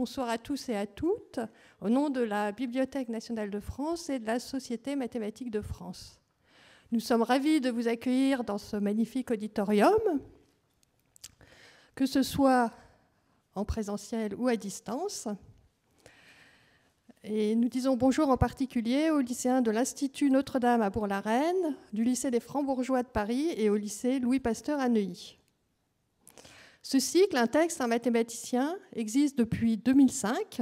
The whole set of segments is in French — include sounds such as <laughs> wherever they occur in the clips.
bonsoir à tous et à toutes au nom de la Bibliothèque nationale de France et de la Société mathématique de France. Nous sommes ravis de vous accueillir dans ce magnifique auditorium, que ce soit en présentiel ou à distance. Et nous disons bonjour en particulier aux lycéens de l'Institut Notre-Dame à Bourg-la-Reine, du lycée des Francs-Bourgeois de Paris et au lycée Louis Pasteur à Neuilly. Ce cycle, un texte, un mathématicien, existe depuis 2005.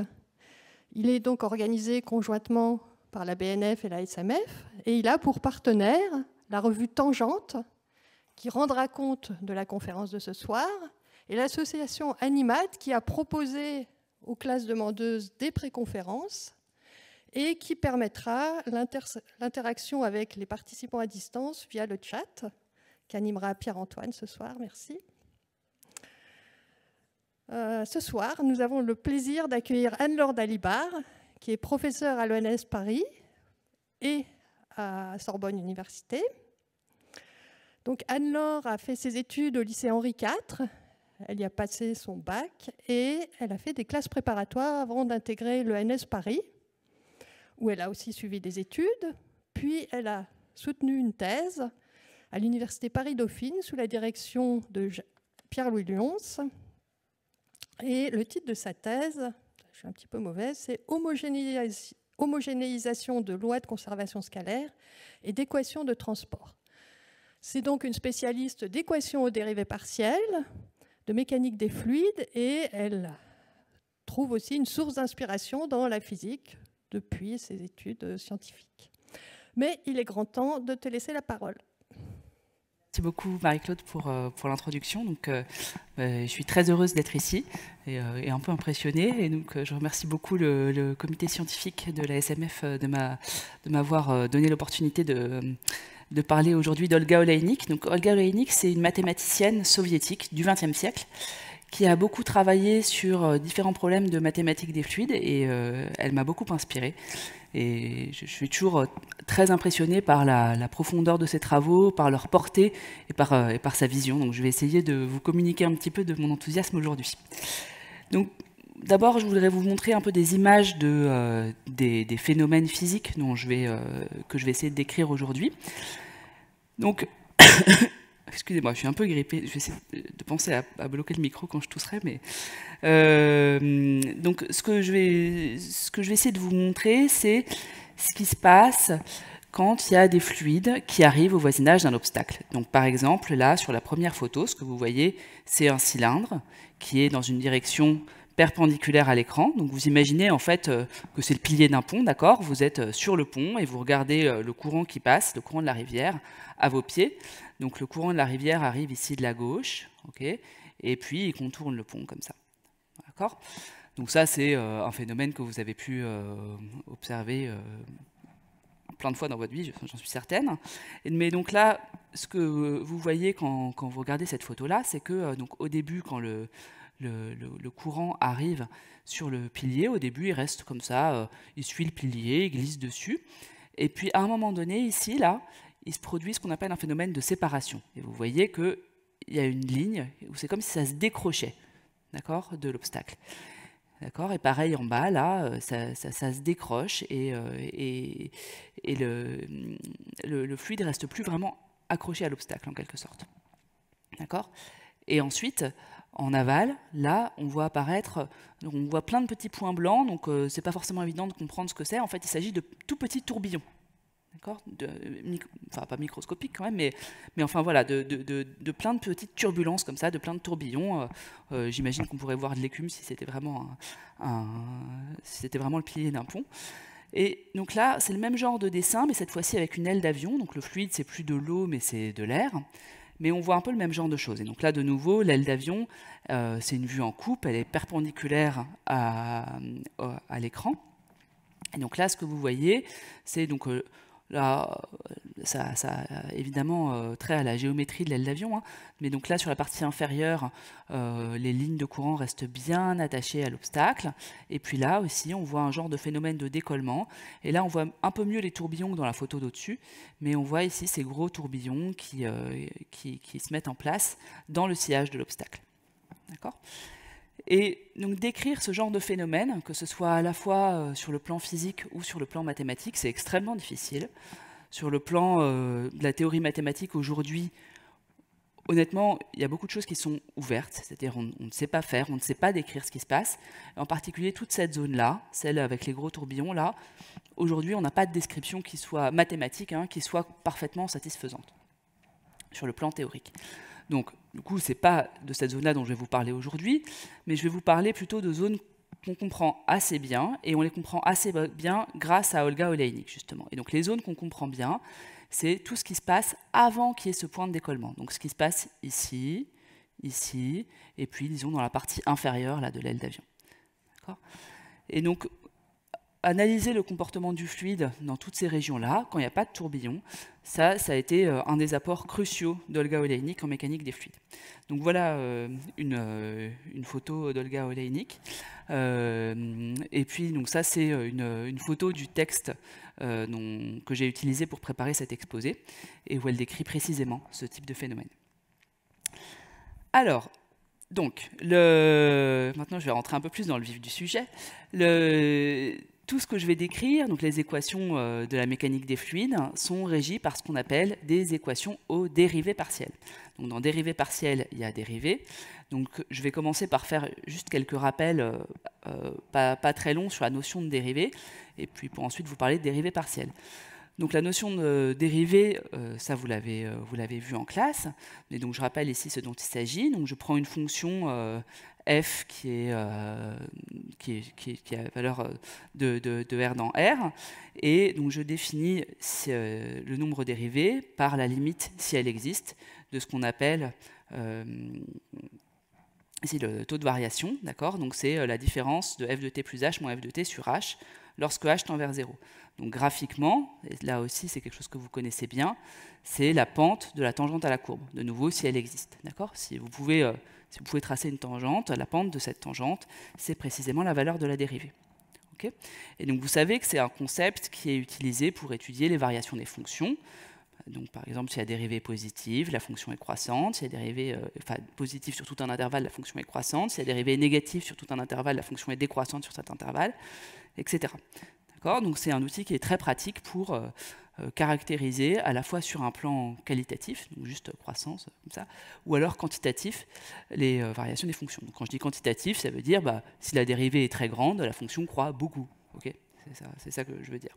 Il est donc organisé conjointement par la BNF et la SMF, et il a pour partenaire la revue Tangente, qui rendra compte de la conférence de ce soir, et l'association Animat, qui a proposé aux classes demandeuses des préconférences et qui permettra l'interaction avec les participants à distance via le chat qu'animera Pierre-Antoine ce soir. Merci. Euh, ce soir, nous avons le plaisir d'accueillir Anne-Laure Dalibar, qui est professeure à l'ENS Paris et à Sorbonne Université. Donc Anne-Laure a fait ses études au lycée Henri IV, elle y a passé son bac et elle a fait des classes préparatoires avant d'intégrer l'ENS Paris, où elle a aussi suivi des études, puis elle a soutenu une thèse à l'Université Paris-Dauphine sous la direction de Pierre-Louis Lyons, et le titre de sa thèse, je suis un petit peu mauvaise, c'est Homogénéisation de lois de conservation scalaire et d'équations de transport. C'est donc une spécialiste d'équations aux dérivés partielles, de mécanique des fluides, et elle trouve aussi une source d'inspiration dans la physique depuis ses études scientifiques. Mais il est grand temps de te laisser la parole beaucoup Marie-Claude pour, euh, pour l'introduction. Donc, euh, euh, je suis très heureuse d'être ici et, un peu impressionnée. Et donc, je remercie beaucoup le, comité scientifique de la SMF de m'avoir donné l'opportunité de, parler aujourd'hui d'Olga Oleinik. Donc, Olga Oleinik, c'est une mathématicienne soviétique du XXe siècle qui a beaucoup travaillé sur différents problèmes de mathématiques des fluides et elle m'a beaucoup inspirée. Et je, suis toujours euh, très impressionné par la, profondeur de ses travaux, par leur portée et par, euh, par sa vision. Donc je vais essayer de vous communiquer un petit peu de mon enthousiasme aujourd'hui. Donc d'abord, je voudrais vous montrer un peu des images de, euh, des, phénomènes physiques dont je vais, que je vais essayer de décrire aujourd'hui. Donc Excusez-moi, je suis un peu grippée. Je vais essayer de penser à, bloquer le micro quand je tousserai. Mais... Euh, donc, ce que, je vais, ce que je vais essayer de vous montrer, c'est ce qui se passe quand il y a des fluides qui arrivent au voisinage d'un obstacle. Donc, par exemple, là, sur la première photo, ce que vous voyez, c'est un cylindre qui est dans une direction perpendiculaire à l'écran. Donc vous imaginez en fait euh, que c'est le pilier d'un pont, d'accord Vous êtes euh, sur le pont et vous regardez le courant qui passe, le courant de la rivière, à vos pieds. Donc le courant de la rivière arrive ici de la gauche, et puis il contourne le pont comme ça. D'accord Donc ça, c'est euh, un phénomène que vous avez pu euh, observer euh, plein de fois dans votre vie, j'en suis certaine. Mais donc là, ce que vous voyez quand, vous regardez cette photo-là, c'est que donc, au début, quand le, le, courant arrive sur le pilier, au début, il reste comme ça, il suit le pilier, il glisse dessus. Et puis à un moment donné, ici, là, il se produit ce qu'on appelle un phénomène de séparation. Et vous voyez qu'il y a une ligne où c'est comme si ça se décrochait de l'obstacle. D'accord Et pareil en bas, là, euh, ça, se décroche et, euh, le, le, fluide reste plus vraiment accroché à l'obstacle en quelque sorte. D'accord Et ensuite, en aval, là, on voit apparaître, on voit plein de petits points blancs, donc euh, ce n'est pas forcément évident de comprendre ce que c'est. En fait, il s'agit de tout petits tourbillons. Enfin, pas microscopique quand même, mais, mais enfin voilà, de, plein de petites turbulences comme ça, de plein de tourbillons. Euh, euh, j'imagine qu'on pourrait voir de l'écume si c'était vraiment, vraiment le pilier d'un pont. Et donc là, c'est le même genre de dessin, mais cette fois-ci avec une aile d'avion. Donc le fluide, c'est plus de l'eau, mais c'est de l'air. Mais on voit un peu le même genre de choses. Et donc là, de nouveau, l'aile d'avion, euh, c'est une vue en coupe, elle est perpendiculaire à, à l'écran. Et donc là, ce que vous voyez, c'est donc Là, ça, a évidemment euh, trait à la géométrie de l'aile d'avion, hein. mais donc là sur la partie inférieure, euh, les lignes de courant restent bien attachées à l'obstacle, et puis là aussi on voit un genre de phénomène de décollement, et là on voit un peu mieux les tourbillons que dans la photo d'au-dessus, mais on voit ici ces gros tourbillons qui, euh, qui, qui se mettent en place dans le sillage de l'obstacle. D'accord et donc décrire ce genre de phénomène, que ce soit à la fois euh, sur le plan physique ou sur le plan mathématique, c'est extrêmement difficile. Sur le plan euh, de la théorie mathématique aujourd'hui, honnêtement, il y a beaucoup de choses qui sont ouvertes, c'est-à-dire on, ne sait pas faire, on ne sait pas décrire ce qui se passe. En particulier toute cette zone-là, celle avec les gros tourbillons là, aujourd'hui on n'a pas de description qui soit mathématique, hein, qui soit parfaitement satisfaisante sur le plan théorique. Donc du coup, ce n'est pas de cette zone-là dont je vais vous parler aujourd'hui, mais je vais vous parler plutôt de zones qu'on comprend assez bien, et on les comprend assez bien grâce à Olga Oleinik, justement. Et donc les zones qu'on comprend bien, c'est tout ce qui se passe avant qu'il y ait ce point de décollement. Donc ce qui se passe ici, ici, et puis disons dans la partie inférieure là, de l'aile d'avion. Et donc analyser le comportement du fluide dans toutes ces régions-là, quand il n'y a pas de tourbillon, ça, ça a été euh, un des apports cruciaux d'Olga Oleinik en mécanique des fluides. Donc voilà euh, euh, une, photo d'Olga Oleinik. et puis, donc ça, c'est une, photo du texte que j'ai utilisé pour préparer cet exposé, et où elle décrit précisément ce type de phénomène. Alors, donc, maintenant je vais rentrer un peu plus dans le vif du sujet. Le... Tout ce que je vais décrire, donc les équations euh, de la mécanique des fluides, sont régies par ce qu'on appelle des équations aux dérivées partielles. Donc dans dérivée partielles, il y a dérivée. Donc je vais commencer par faire juste quelques rappels euh, euh, pas, très longs sur la notion de dérivée, et puis pour ensuite vous parler de dérivée partielle. Donc la notion de dérivée, ça vous l'avez l'avez vu en classe, mais donc je rappelle ici ce dont il s'agit. Donc je prends une fonction f euh, qui est, qui, a la valeur euh, de, r dans r. Et donc je définis euh, le nombre dérivé par la limite, si elle existe, de ce qu'on appelle le taux de variation, d'accord Donc c'est la différence de f de t plus h moins f de t sur h lorsque h tend vers 0. Donc graphiquement, là aussi c'est quelque chose que vous connaissez bien, c'est la pente de la tangente à la courbe, de nouveau si elle existe, d'accord Si vous pouvez si vous pouvez tracer une tangente, la pente de cette tangente, c'est précisément la valeur de la dérivée. et donc vous savez que c'est un concept qui est utilisé pour étudier les variations des fonctions. Donc, par exemple, si la dérivée est positive, la fonction est croissante. Si la dérivée est euh, positive sur tout un intervalle, la fonction est croissante. Si la dérivée est négative sur tout un intervalle, la fonction est décroissante sur cet intervalle, etc. D'accord Donc, c'est un outil qui est très pratique pour euh, euh, caractériser à la fois sur un plan qualitatif, donc juste croissance, comme ça, ou alors quantitatif, les euh, variations des fonctions. Donc quand je dis quantitatif, ça veut dire bah, si la dérivée est très grande, la fonction croît beaucoup. c'est ça, que je veux dire.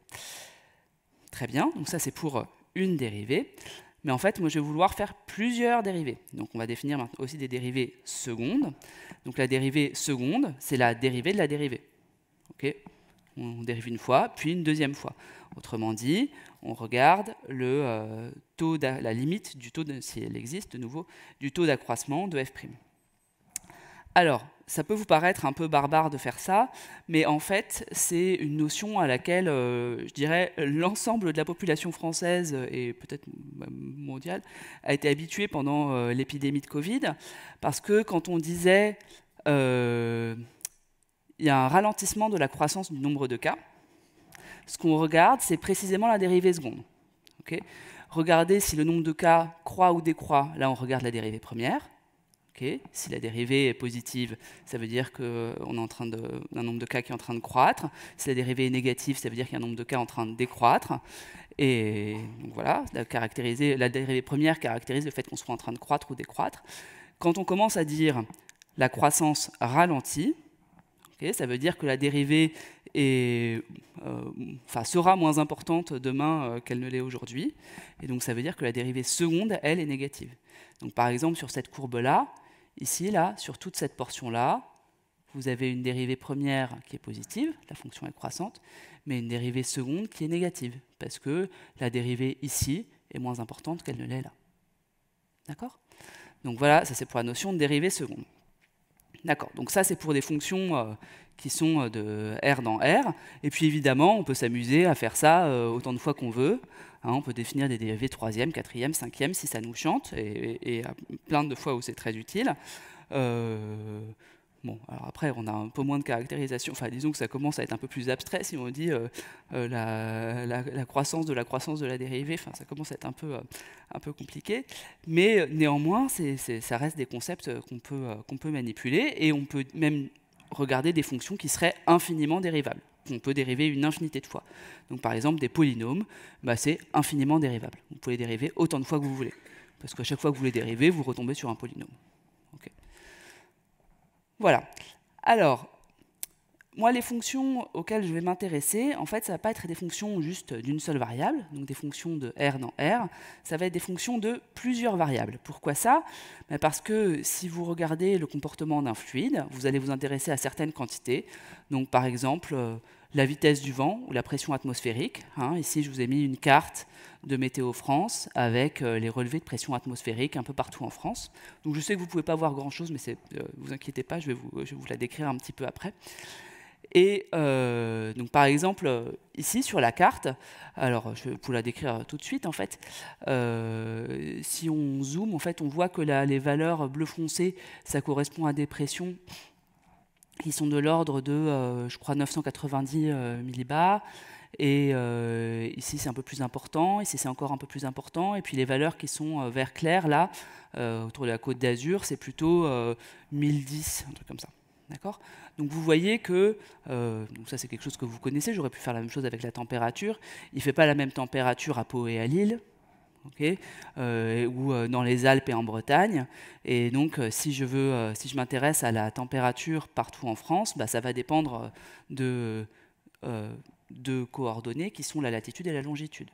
Très bien, donc ça c'est pour euh, une dérivée. Mais en fait, moi je vais vouloir faire plusieurs dérivées. Donc on va définir maintenant aussi des dérivées secondes. Donc la dérivée seconde, c'est la dérivée de la dérivée. OK on dérive une fois, puis une deuxième fois. Autrement dit, on regarde le, euh, taux la limite du taux, si elle existe de nouveau, du taux d'accroissement de f'. Alors, ça peut vous paraître un peu barbare de faire ça, mais en fait, c'est une notion à laquelle, euh, je dirais, l'ensemble de la population française et peut-être mondiale a été habituée pendant euh, l'épidémie de Covid, parce que quand on disait il y a un ralentissement de la croissance du nombre de cas. Ce qu'on regarde, c'est précisément la dérivée seconde. Regardez si le nombre de cas croît ou décroît. Là, on regarde la dérivée première. si la dérivée est positive, ça veut dire qu'on a en train un nombre de cas qui est en train de croître. Si la dérivée est négative, ça veut dire qu'il y a un nombre de cas en train de décroître. Et voilà, la dérivée première caractérise le fait qu'on soit en train de croître ou décroître. Quand on commence à dire la croissance ralentit, ça veut dire que la dérivée euh, sera moins importante demain euh, qu'elle ne l'est aujourd'hui. Et donc ça veut dire que la dérivée seconde, elle, est négative. Donc par exemple, sur cette courbe-là, ici, là, sur toute cette portion-là, vous avez une dérivée première qui est positive, la fonction est croissante, mais une dérivée seconde qui est négative, parce que la dérivée ici est moins importante qu'elle ne l'est là. D'accord Donc voilà, ça c'est pour la notion de dérivée seconde. D'accord, donc ça c'est pour des fonctions euh, qui sont euh, de R dans R. Et puis évidemment, on peut s'amuser à faire ça euh, autant de fois qu'on veut. Hein, on peut définir des dérivés troisième, quatrième, cinquième si ça nous chante, et, plein de fois où c'est très utile. Bon, alors après, on a un peu moins de caractérisation. Enfin, disons que ça commence à être un peu plus abstrait si on dit euh, euh, la, croissance de la croissance de la dérivée. Enfin, ça commence à être un peu, euh, un peu compliqué. Mais néanmoins, ça reste des concepts qu'on peut, qu'on peut manipuler et on peut même regarder des fonctions qui seraient infiniment dérivables. qu'on peut dériver une infinité de fois. Donc, par exemple, des polynômes, bah, c'est infiniment dérivable. Vous pouvez dériver autant de fois que vous voulez. Parce qu'à chaque fois que vous les dérivez, vous retombez sur un polynôme. Voilà. Alors, moi, les fonctions auxquelles je vais m'intéresser, en fait, ça ne va pas être des fonctions juste d'une seule variable, donc des fonctions de R dans R, ça va être des fonctions de plusieurs variables. Pourquoi ça ben, Parce que si vous regardez le comportement d'un fluide, vous allez vous intéresser à certaines quantités. Donc, par exemple, euh, la vitesse du vent ou la pression atmosphérique. Hein. ici, je vous ai mis une carte de Météo France avec euh, les relevés de pression atmosphérique un peu partout en France. Donc, je sais que vous ne pouvez pas voir grand-chose, mais ne euh, vous inquiétez pas, euh, je vais vous, la décrire un petit peu après. Et donc, par exemple, ici sur la carte, alors je vais la décrire tout de suite en fait. si on zoome, en fait, on voit que les valeurs bleu foncé, ça correspond à des pressions ils sont de l'ordre de, euh, je crois, 990 euh, millibars. Et euh, ici, c'est un peu plus important. Ici, c'est encore un peu plus important. Et puis, les valeurs qui sont vert clair, là, autour de la côte d'Azur, c'est plutôt 1010, un truc comme ça. D'accord Donc, vous voyez que, ça, c'est quelque chose que vous connaissez. J'aurais pu faire la même chose avec la température. Il ne fait pas la même température à Pau et à Lille. Euh, ou euh, dans les Alpes et en Bretagne. Et donc, euh, si je veux, si je m'intéresse à la température partout en France, bah, ça va dépendre de deux coordonnées qui sont la latitude et la longitude.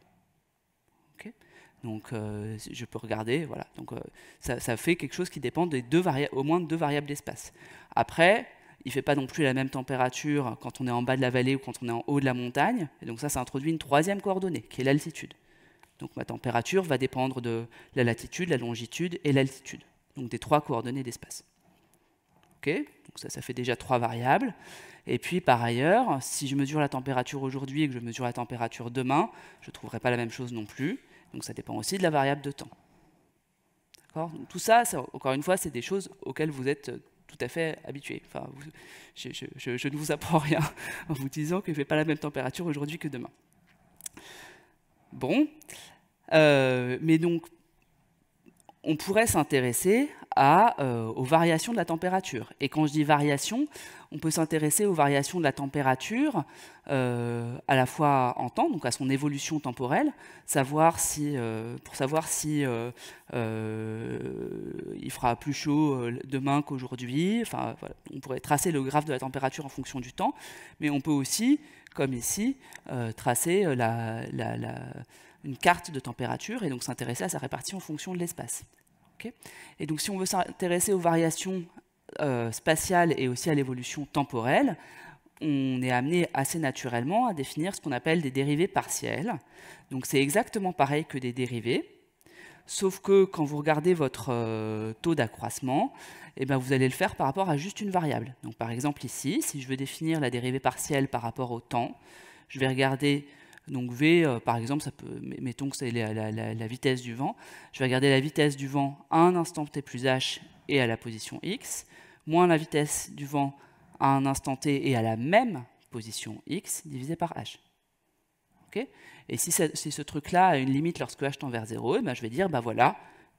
donc, je peux regarder, voilà. Donc, ça, fait quelque chose qui dépend des deux au moins de deux variables d'espace. Après, il ne fait pas non plus la même température quand on est en bas de la vallée ou quand on est en haut de la montagne. Et donc, ça, ça introduit une troisième coordonnée, qui est l'altitude. Donc ma température va dépendre de la latitude, la longitude et l'altitude, donc des trois coordonnées d'espace. OK donc ça, ça fait déjà trois variables. Et puis par ailleurs, si je mesure la température aujourd'hui et que je mesure la température demain, je ne trouverai pas la même chose non plus. Donc ça dépend aussi de la variable de temps. D'accord tout ça, encore une fois, c'est des choses auxquelles vous êtes tout à fait habitués. Enfin, je, je, ne vous apprends rien <laughs> en vous disant que je ne fais pas la même température aujourd'hui que demain. Bon, euh, mais donc on pourrait s'intéresser euh, aux variations de la température. Et quand je dis variation, on peut s'intéresser aux variations de la température euh, à la fois en temps, donc à son évolution temporelle, savoir si, pour savoir si il fera plus chaud demain qu'aujourd'hui. Enfin, on pourrait tracer le graphe de la température en fonction du temps, mais on peut aussi comme ici, euh, tracer euh, une carte de température et donc s'intéresser à sa répartition en fonction de l'espace. et donc si on veut s'intéresser aux variations euh, spatiales et aussi à l'évolution temporelle, on est amené assez naturellement à définir ce qu'on appelle des dérivés partielles. Donc c'est exactement pareil que des dérivés, sauf que quand vous regardez votre taux d'accroissement, eh ben, vous allez le faire par rapport à juste une variable. Donc, par exemple, ici, si je veux définir la dérivée partielle par rapport au temps, je vais regarder donc V, euh, par exemple, ça peut, mettons que c'est la, vitesse du vent. Je vais regarder la vitesse du vent à un instant t plus h et à la position x, moins la vitesse du vent à un instant t et à la même position x divisé par h. et si, ce truc-là a une limite lorsque h tend vers 0, eh ben, je vais dire, ben voilà,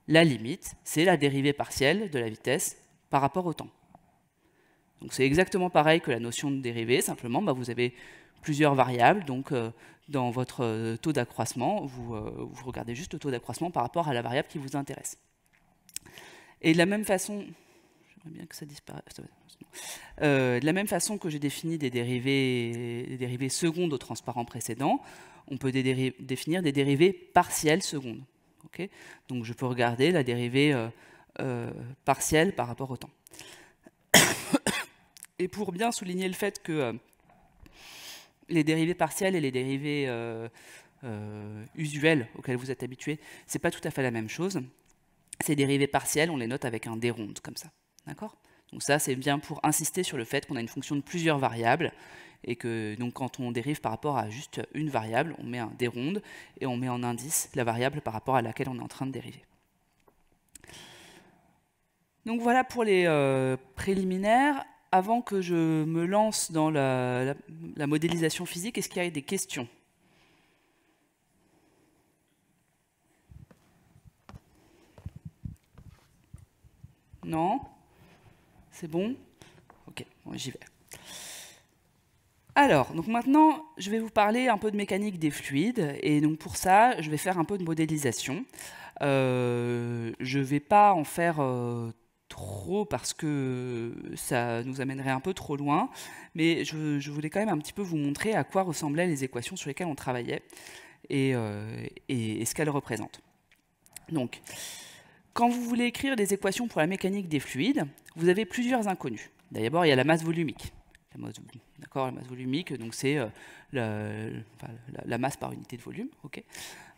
la limite, c'est la dérivée partielle de la vitesse par rapport au temps. Donc c'est exactement pareil que la notion de dérivée, simplement bah, vous avez plusieurs variables, donc euh, dans votre euh, taux d'accroissement, euh, vous, regardez juste le taux d'accroissement par rapport à la variable qui vous intéresse. Et de la même façon, bien que ça disparaisse, de la même façon que j'ai défini des dérivées secondes au transparent précédent, on peut définir des dérivées partielles secondes. Donc je peux regarder la dérivée euh, partielle par rapport au temps. <coughs> Et pour bien souligner le fait que euh, les dérivés partielles et les dérivés euh, usuels auxquels vous êtes habitués, c'est pas tout à fait la même chose. Ces dérivés partielles, on les note avec un déronde, comme ça. D'accord Donc ça, c'est bien pour insister sur le fait qu'on a une fonction de plusieurs variables, et que donc quand on dérive par rapport à juste une variable, on met un déronde, et on met en indice la variable par rapport à laquelle on est en train de dériver. Donc voilà pour les euh, préliminaires. Avant que je me lance dans la, modélisation physique, est-ce qu'il y a des questions Non C'est bon Ok, j'y vais. Alors, donc maintenant, je vais vous parler un peu de mécanique des fluides, et donc pour ça, je vais faire un peu de modélisation. Euh, je ne vais pas en faire euh, trop parce que ça nous amènerait un peu trop loin, mais je, voulais quand même un petit peu vous montrer à quoi ressemblaient les équations sur lesquelles on travaillait euh, et, et ce qu'elles représentent. Donc, quand vous voulez écrire des équations pour la mécanique des fluides, vous avez plusieurs inconnues. D'abord, il y a la masse volumique la masse, volumique, donc c'est euh, la, masse par unité de volume, ok.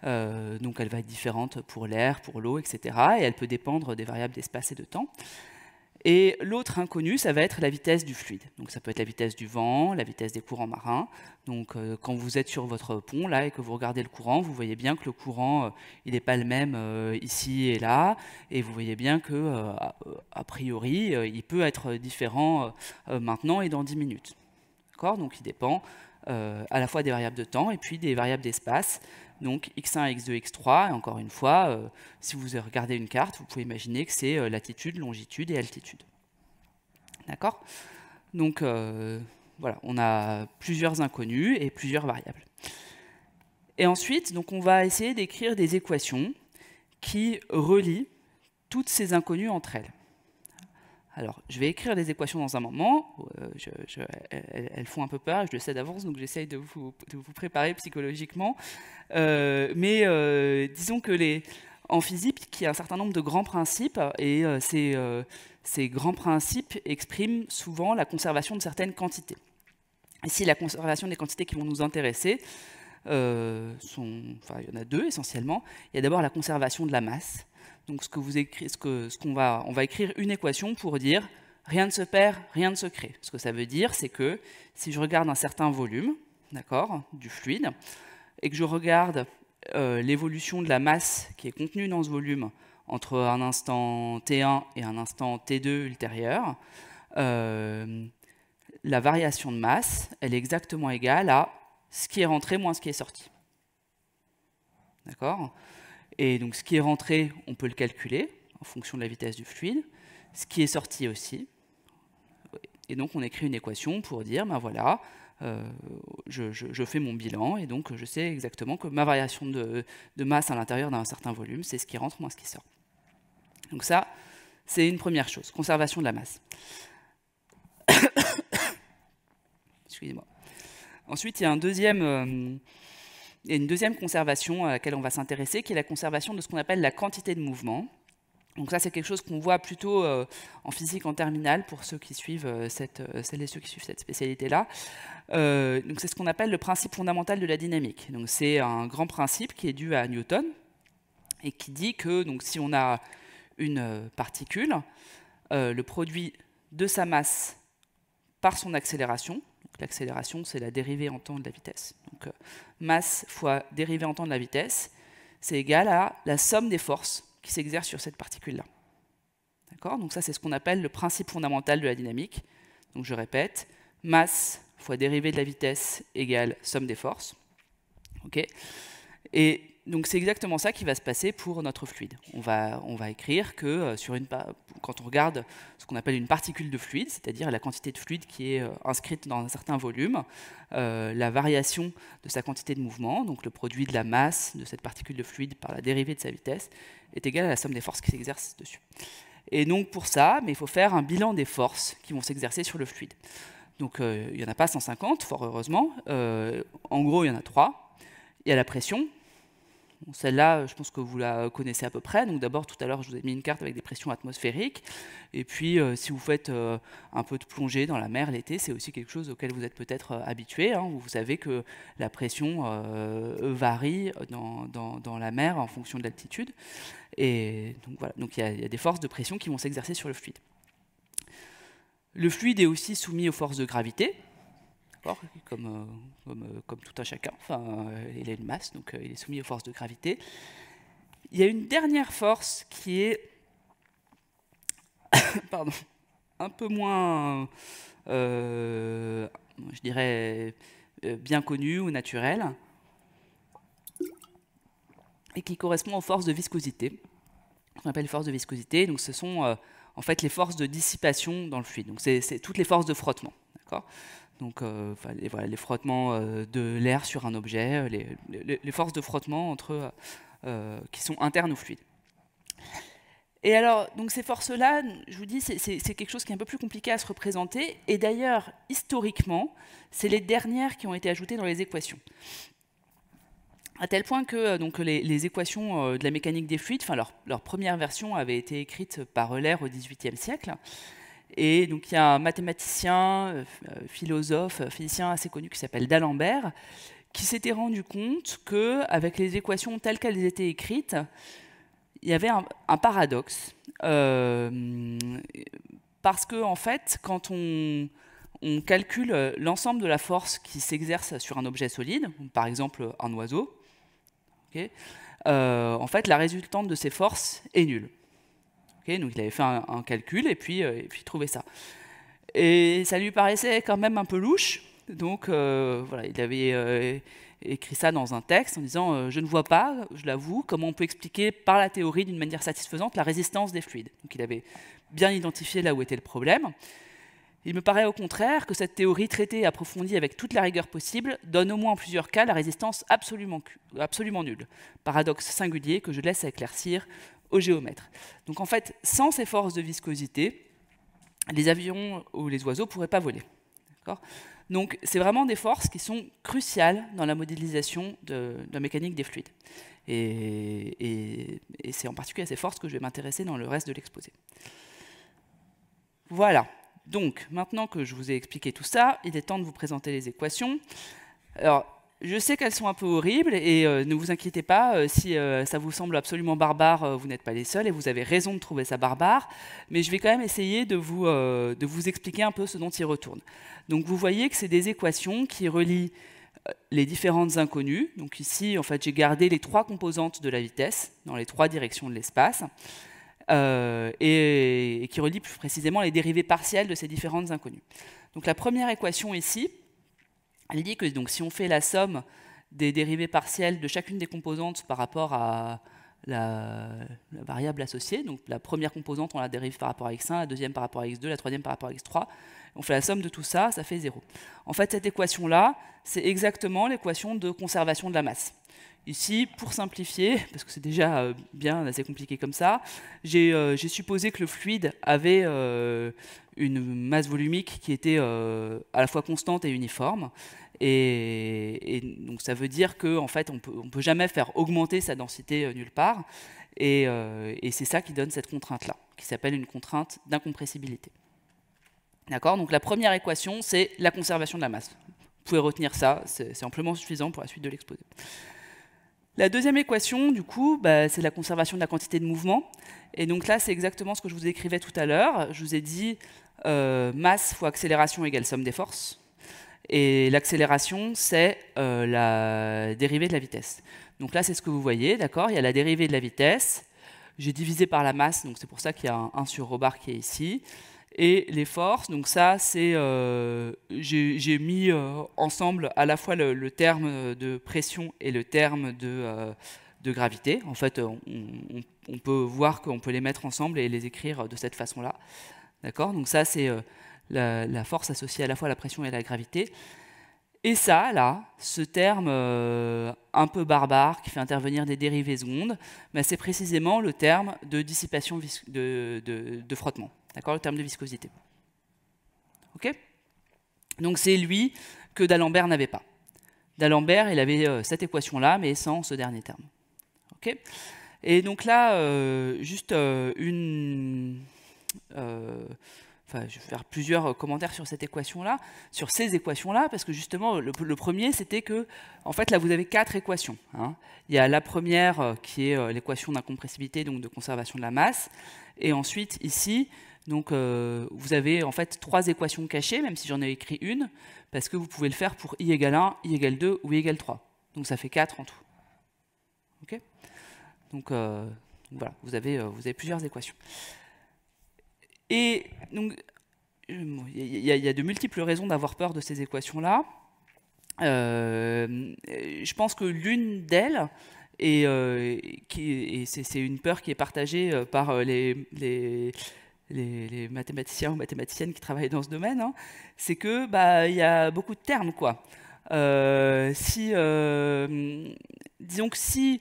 Euh, donc elle va être différente pour l'air, pour l'eau, etc. Et elle peut dépendre des variables d'espace et de temps. Et l'autre inconnu, ça va être la vitesse du fluide. Donc ça peut être la vitesse du vent, la vitesse des courants marins. Donc euh, quand vous êtes sur votre pont là et que vous regardez le courant, vous voyez bien que le courant, euh, il n'est pas le même euh, ici et là. Et vous voyez bien que, a priori, il peut être différent maintenant et dans 10 minutes. Donc il dépend à la fois des variables de temps et puis des variables d'espace donc x1, x2, x3, et encore une fois, euh, si vous regardez une carte, vous pouvez imaginer que c'est euh, latitude, longitude et altitude. D'accord Donc euh, voilà, on a plusieurs inconnus et plusieurs variables. Et ensuite, donc on va essayer d'écrire des équations qui relient toutes ces inconnues entre elles. Alors, je vais écrire les équations dans un moment. Euh, elles, font un peu peur, je le sais d'avance, donc j'essaye de vous, préparer psychologiquement. Euh, mais euh, disons que en physique, il y a un certain nombre de grands principes, et ces, grands principes expriment souvent la conservation de certaines quantités. Ici, la conservation des quantités qui vont nous intéresser, sont, il y en a deux essentiellement. Il y a d'abord la conservation de la masse. Donc ce que vous qu'on va, on va écrire une équation pour dire rien ne se perd, rien ne se crée. Ce que ça veut dire, c'est que si je regarde un certain volume, d'accord, du fluide, et que je regarde euh, l'évolution de la masse qui est contenue dans ce volume entre un instant t1 et un instant t2 ultérieur, euh, la variation de masse, elle est exactement égale à ce qui est rentré moins ce qui est sorti. D'accord et donc ce qui est rentré, on peut le calculer en fonction de la vitesse du fluide, ce qui est sorti aussi. Et donc on écrit une équation pour dire, ben voilà, euh, je, fais mon bilan et donc je sais exactement que ma variation de, masse à l'intérieur d'un certain volume, c'est ce qui rentre moins ce qui sort. Donc ça, c'est une première chose, conservation de la masse. <coughs> Excusez-moi. Ensuite, il y a un deuxième, euh, il y a une deuxième conservation euh, à laquelle on va s'intéresser, qui est la conservation de ce qu'on appelle la quantité de mouvement. Donc ça, c'est quelque chose qu'on voit plutôt euh, en physique en terminale pour ceux qui suivent euh, cette, celles et ceux qui suivent cette spécialité-là. donc c'est ce qu'on appelle le principe fondamental de la dynamique. Donc c'est un grand principe qui est dû à Newton et qui dit que donc, si on a une particule, le produit de sa masse par son accélération L'accélération, c'est la dérivée en temps de la vitesse. Donc euh, masse fois dérivée en temps de la vitesse, c'est égal à la somme des forces qui s'exercent sur cette particule-là. D'accord Donc ça, c'est ce qu'on appelle le principe fondamental de la dynamique. Donc je répète, masse fois dérivée de la vitesse égale somme des forces. Ok et donc c'est exactement ça qui va se passer pour notre fluide. On va, on va écrire que euh, sur une quand on regarde ce qu'on appelle une particule de fluide, c'est-à-dire la quantité de fluide qui est euh, inscrite dans un certain volume, euh, la variation de sa quantité de mouvement, donc le produit de la masse de cette particule de fluide par la dérivée de sa vitesse, est égal à la somme des forces qui s'exercent dessus. Et donc pour ça, mais il faut faire un bilan des forces qui vont s'exercer sur le fluide. Donc il n'y en a pas 150, fort heureusement. en gros, il y en a trois. Il y a la pression, celle-là, euh, je pense que vous la connaissez à peu près. Donc d'abord, tout à l'heure, je vous ai mis une carte avec des pressions atmosphériques. Et puis, euh, si vous faites euh, un peu de plongée dans la mer l'été, c'est aussi quelque chose auquel vous êtes peut-être habitué. Hein, vous savez que la pression varie dans, la mer en fonction de l'altitude. Et donc voilà, donc il y, a des forces de pression qui vont s'exercer sur le fluide. Le fluide est aussi soumis aux forces de gravité comme, euh, euh, comme, tout un chacun. Enfin, euh, il a une masse, donc il est soumis aux forces de gravité. Il y a une dernière force qui est <coughs> pardon, un peu moins, je dirais, bien connue ou naturelle, et qui correspond aux forces de viscosité, qu'on appelle forces de viscosité. Donc ce sont en fait les forces de dissipation dans le fluide. Donc c'est toutes les forces de frottement. D'accord donc euh, les, frottements euh, de l'air sur un objet, euh, les, forces de frottement entre, qui sont internes au fluides. Et alors, donc ces forces-là, je vous dis, c'est quelque chose qui est un peu plus compliqué à se représenter. Et d'ailleurs, historiquement, c'est les dernières qui ont été ajoutées dans les équations. À tel point que les, équations de la mécanique des fluides, leur, première version avait été écrite par Euler au XVIIIe siècle. Et donc il y a un mathématicien, euh, euh, philosophe, euh, physicien assez connu qui s'appelle D'Alembert, qui s'était rendu compte que avec les équations telles qu'elles étaient écrites, il y avait un, paradoxe. parce que en fait, quand on, calcule l'ensemble de la force qui s'exerce sur un objet solide, par exemple un oiseau, en fait la résultante de ces forces est nulle. Donc il avait fait un, calcul et puis, euh, et puis ça. Et ça lui paraissait quand même un peu louche. Donc euh, voilà, il avait euh, écrit ça dans un texte en disant Je ne vois pas, je l'avoue, comment on peut expliquer par la théorie d'une manière satisfaisante la résistance des fluides. Donc il avait bien identifié là où était le problème. Il me paraît au contraire que cette théorie traitée et approfondie avec toute la rigueur possible donne au moins en plusieurs cas la résistance absolument, absolument nulle. Paradoxe singulier que je laisse à éclaircir géomètre. Donc en fait, sans ces forces de viscosité, les avions ou les oiseaux ne pourraient pas voler. Donc c'est vraiment des forces qui sont cruciales dans la modélisation de, la mécanique des fluides. Et, c'est en particulier ces forces que je vais m'intéresser dans le reste de l'exposé. Voilà. Donc maintenant que je vous ai expliqué tout ça, il est temps de vous présenter les équations. Alors, je sais qu'elles sont un peu horribles et euh, ne vous inquiétez pas, euh, si euh, ça vous semble absolument barbare, vous n'êtes pas les seuls et vous avez raison de trouver ça barbare, mais je vais quand même essayer de vous, expliquer un peu ce dont il retourne. Donc vous voyez que c'est des équations qui relient les différentes inconnues. Donc ici, en fait, j'ai gardé les trois composantes de la vitesse dans les trois directions de l'espace et, et qui relient plus précisément les dérivées partielles de ces différentes inconnues. Donc la première équation ici, elle dit que donc, si on fait la somme des dérivées partielles de chacune des composantes par rapport à la, variable associée, donc la première composante, on la dérive par rapport à x1, la deuxième par rapport à x2, la troisième par rapport à x3, on fait la somme de tout ça, ça fait 0. En fait, cette équation-là, c'est exactement l'équation de conservation de la masse. Ici, pour simplifier, <laughs> parce que c'est déjà euh, bien assez compliqué comme ça, j'ai euh, supposé que le fluide avait euh, une masse volumique qui était à la fois constante et uniforme. Et, donc ça veut dire qu'en fait, on ne peut jamais faire augmenter sa densité euh, nulle part. Euh, et, c'est ça qui donne cette contrainte-là, qui s'appelle une contrainte d'incompressibilité. D'accord Donc la première équation, c'est la conservation de la masse. Vous pouvez retenir ça, c'est amplement suffisant pour la suite de l'exposé. La deuxième équation, du coup, bah, c'est la conservation de la quantité de mouvement. Et donc là, c'est exactement ce que je vous écrivais tout à l'heure. Je vous ai dit euh, masse fois accélération égale somme des forces. Et l'accélération, c'est euh, la dérivée de la vitesse. Donc là, c'est ce que vous voyez, d'accord Il y a la dérivée de la vitesse. J'ai divisé par la masse, donc c'est pour ça qu'il y a un 1 sur rho qui est ici. Et les forces, donc ça, c'est. Euh, j'ai mis euh, ensemble à la fois le, terme de pression et le terme de, gravité. En fait, on peut voir qu'on peut les mettre ensemble et les écrire de cette façon-là. D'accord Donc ça, c'est la, force associée à la fois à la pression et à la gravité. Et ça, là, ce terme euh, un peu barbare qui fait intervenir des dérivés secondes, mais bah, c'est précisément le terme de dissipation de, frottement, d'accord, le terme de viscosité. Ok Donc c'est lui que D'Alembert n'avait pas. D'Alembert, il avait euh, cette équation-là, mais sans ce dernier terme. Ok Et donc là, euh, juste une je vais faire plusieurs euh, commentaires sur cette équation-là, sur ces équations-là, parce que justement, le, premier, c'était que, en fait, là, vous avez quatre équations. Hein. Il y a la première, euh, qui est euh, l'équation d'incompressibilité, donc de conservation de la masse. Et ensuite, ici, donc, vous avez en fait trois équations cachées, même si j'en ai écrit une, parce que vous pouvez le faire pour i égale 1, i égale 2 ou i égale 3. Donc, ça fait quatre en tout. OK Donc, voilà, vous avez plusieurs équations. Et donc, il y, a de multiples raisons d'avoir peur de ces équations-là. je pense que l'une d'elles, et, c'est une peur qui est partagée par les, mathématiciens ou mathématiciennes qui travaillent dans ce domaine, c'est que bah il y a beaucoup de termes quoi. si disons que si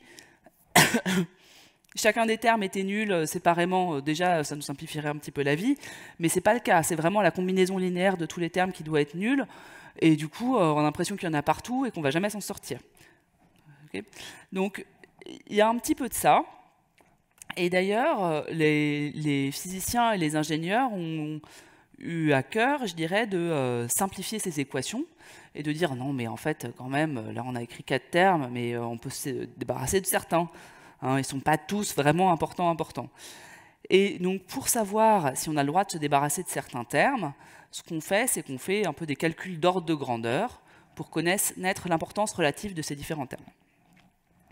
Chacun des termes était nul euh, séparément, euh, déjà euh, ça nous simplifierait un petit peu la vie, mais c'est pas le cas, c'est vraiment la combinaison linéaire de tous les termes qui doit être nulle, et du coup on a l'impression qu'il y en a partout et qu'on va jamais s'en sortir. Donc il y a un petit peu de ça, et d'ailleurs les, les, physiciens et les ingénieurs ont eu à cœur, je dirais, de simplifier ces équations et de dire non mais en fait quand même, là on a écrit quatre termes, mais on peut se débarrasser de certains ils hein, ne sont pas tous vraiment importants, importants. Et donc, pour savoir si on a le droit de se débarrasser de certains termes, ce qu'on fait, c'est qu'on fait un peu des calculs d'ordre de grandeur pour connaître l'importance relative de ces différents termes.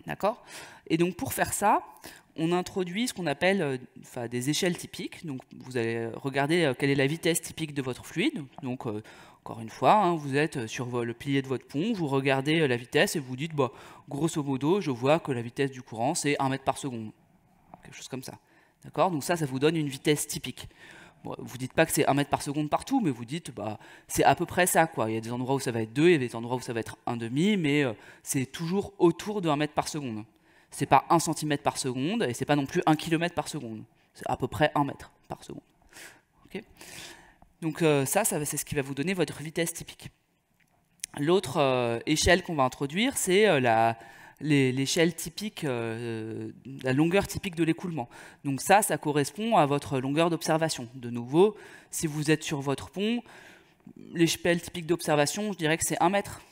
D'accord Et donc, pour faire ça, on introduit ce qu'on appelle euh, des échelles typiques. Donc, vous allez regarder euh, quelle est la vitesse typique de votre fluide. Donc, euh, encore une fois, hein, vous êtes sur le pilier de votre pont, vous regardez euh, la vitesse et vous dites, bah, grosso modo, je vois que la vitesse du courant, c'est 1 mètre par seconde. Quelque chose comme ça. D'accord Donc ça, ça vous donne une vitesse typique. vous ne dites pas que c'est 1 mètre par seconde partout, mais vous dites, bah, c'est à peu près ça. Quoi. Il y a des endroits où ça va être 2, il y a des endroits où ça va être 1,5, mais euh, c'est toujours autour de 1 mètre par seconde. C'est pas 1 cm par seconde et c'est pas non plus 1 km par seconde. C'est à peu près 1 mètre par seconde. Ok donc euh, ça, c'est ce qui va vous donner votre vitesse typique. L'autre euh, échelle qu'on va introduire, c'est euh, la l'échelle typique, la longueur typique de l'écoulement. Donc ça, ça correspond à votre longueur d'observation. De nouveau, si vous êtes sur votre pont, l'échelle typique d'observation, je dirais que c'est 1 mètre.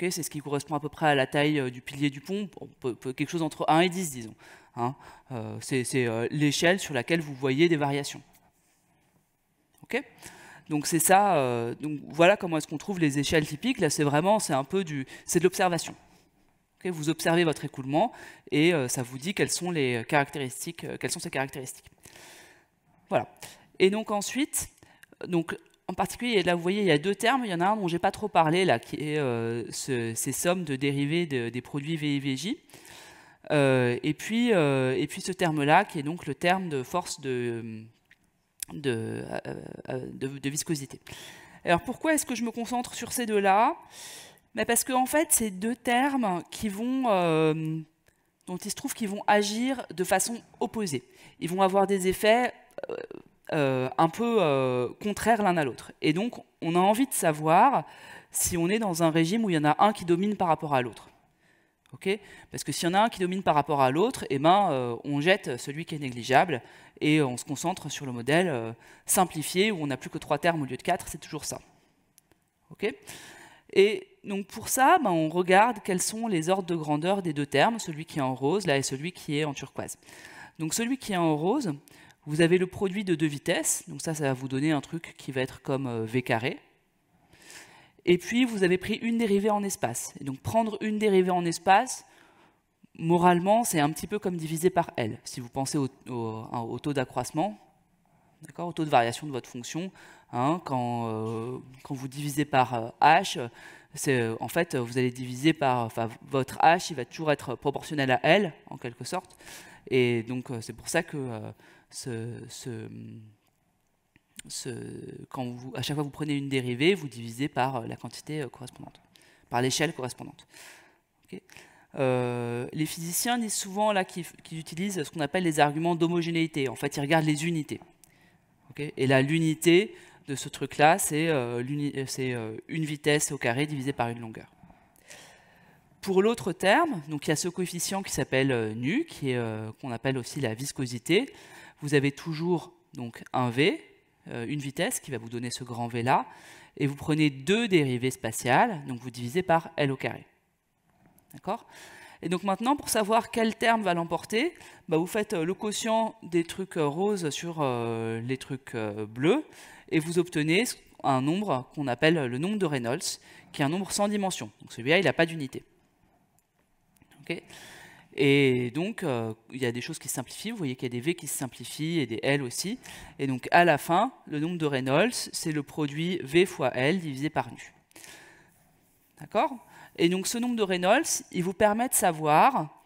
c'est ce qui correspond à peu près à la taille du pilier du pont, quelque chose entre 1 et 10, disons. Hein. c'est l'échelle sur laquelle vous voyez des variations donc c'est ça. Euh, donc voilà comment est-ce qu'on trouve les échelles typiques. Là, c'est vraiment, c'est un peu du, c'est de l'observation. vous observez votre écoulement et euh, ça vous dit quelles sont les caractéristiques, euh, quelles sont ces caractéristiques. Voilà. Et donc ensuite, donc en particulier, là vous voyez, il y a deux termes. Il y en a un dont j'ai pas trop parlé là, qui est ces sommes de dérivés des produits VIVJ. et puis, et puis ce terme-là, qui est donc le terme de force de euh, euh, de, viscosité. Alors pourquoi est-ce que je me concentre sur ces deux-là bah, Parce qu'en en fait, c'est deux termes qui vont, euh, dont il se trouve qu'ils vont agir de façon opposée. Ils vont avoir des effets un peu contraires l'un à l'autre. Et donc, on a envie de savoir si on est dans un régime où il y en a un qui domine par rapport à l'autre. Parce que s'il y en a un qui domine par rapport à l'autre, eh ben, euh, on jette celui qui est négligeable et on se concentre sur le modèle euh, simplifié où on n'a plus que trois termes au lieu de quatre, c'est toujours ça. et donc pour ça, ben, on regarde quels sont les ordres de grandeur des deux termes, celui qui est en rose là et celui qui est en turquoise. Donc celui qui est en rose, vous avez le produit de deux vitesses, donc ça, ça va vous donner un truc qui va être comme euh, V carré, et puis, vous avez pris une dérivée en espace. donc, prendre une dérivée en espace, moralement, c'est un petit peu comme diviser par L. Si vous pensez au, hein, taux d'accroissement, au taux de variation de votre fonction, hein, euh, quand, vous divisez par euh, h, euh, en fait, vous allez diviser par, votre h, il va toujours être proportionnel à L, en quelque sorte. Et donc, c'est pour ça que ce, ce, quand à chaque fois que vous prenez une dérivée, vous divisez par euh, la quantité euh, correspondante, par l'échelle correspondante. Euh, les physiciens disent souvent là qu'ils utilisent ce qu'on appelle les arguments d'homogénéité. En fait, ils regardent les unités. Et là, l'unité de ce truc-là, c'est une vitesse au carré divisée par une longueur. Pour l'autre terme, donc il y a ce coefficient qui s'appelle nu, qu'on appelle aussi la viscosité. Vous avez toujours donc un V euh, une vitesse qui va vous donner ce grand V là, et vous prenez deux dérivées spatiales, donc vous divisez par L au carré. D'accord Et donc maintenant, pour savoir quel terme va l'emporter, bah, vous faites euh, le quotient des trucs euh, roses sur les trucs bleus, et vous obtenez un nombre qu'on appelle le nombre de Reynolds, qui est un nombre sans dimension. Donc celui-là, il n'a pas d'unité. Ok et donc, euh, il y a des choses qui simplifient. Vous voyez qu'il y a des V qui se simplifient et des L aussi. Et donc, à la fin, le nombre de Reynolds, c'est le produit V fois L divisé par nu. D'accord Et donc, ce nombre de Reynolds, il vous permet de savoir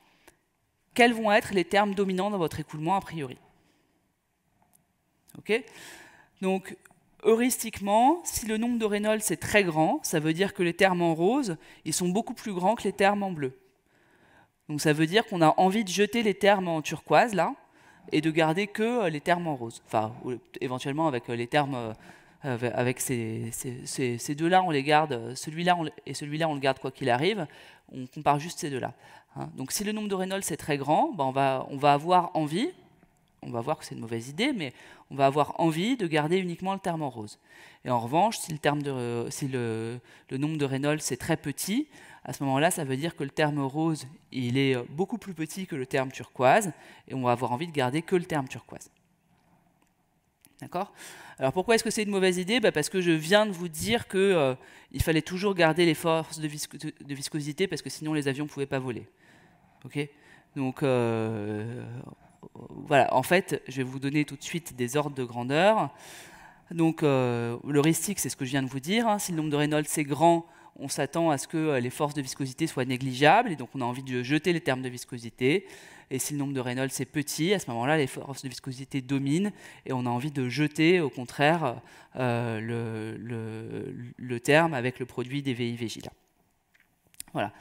quels vont être les termes dominants dans votre écoulement a priori. OK Donc, heuristiquement, si le nombre de Reynolds est très grand, ça veut dire que les termes en rose, ils sont beaucoup plus grands que les termes en bleu. Donc ça veut dire qu'on a envie de jeter les termes en turquoise, là, et de garder que euh, les termes en rose. Enfin, éventuellement avec euh, les termes, euh, avec ces, ces, deux-là, on les garde, celui-là et celui-là, on le garde quoi qu'il arrive. On compare juste ces deux-là. Hein. Donc si le nombre de Reynolds est très grand, ben on, va, on va avoir envie, on va voir que c'est une mauvaise idée, mais on va avoir envie de garder uniquement le terme en rose. Et en revanche, si le, euh, nombre de Reynolds est très petit, à ce moment-là, ça veut dire que le terme rose, il est euh, beaucoup plus petit que le terme turquoise, et on va avoir envie de garder que le terme turquoise. D'accord Alors pourquoi est-ce que c'est une mauvaise idée bah, Parce que je viens de vous dire qu'il euh, fallait toujours garder les forces de, viscosité, parce que sinon les avions ne pouvaient pas voler. Ok Donc voilà, en fait, je vais vous donner tout de suite des ordres de grandeur. Donc, l'heuristique, c'est ce que je viens de vous dire. Hein. Si le nombre de Reynolds est grand, on s'attend à ce que euh, les forces de viscosité soient négligeables, et donc on a envie de jeter les termes de viscosité. Et si le nombre de Reynolds est petit, à ce moment-là, les forces de viscosité dominent, et on a envie de jeter, au contraire, euh, le, terme avec le produit des VIVG. Voilà.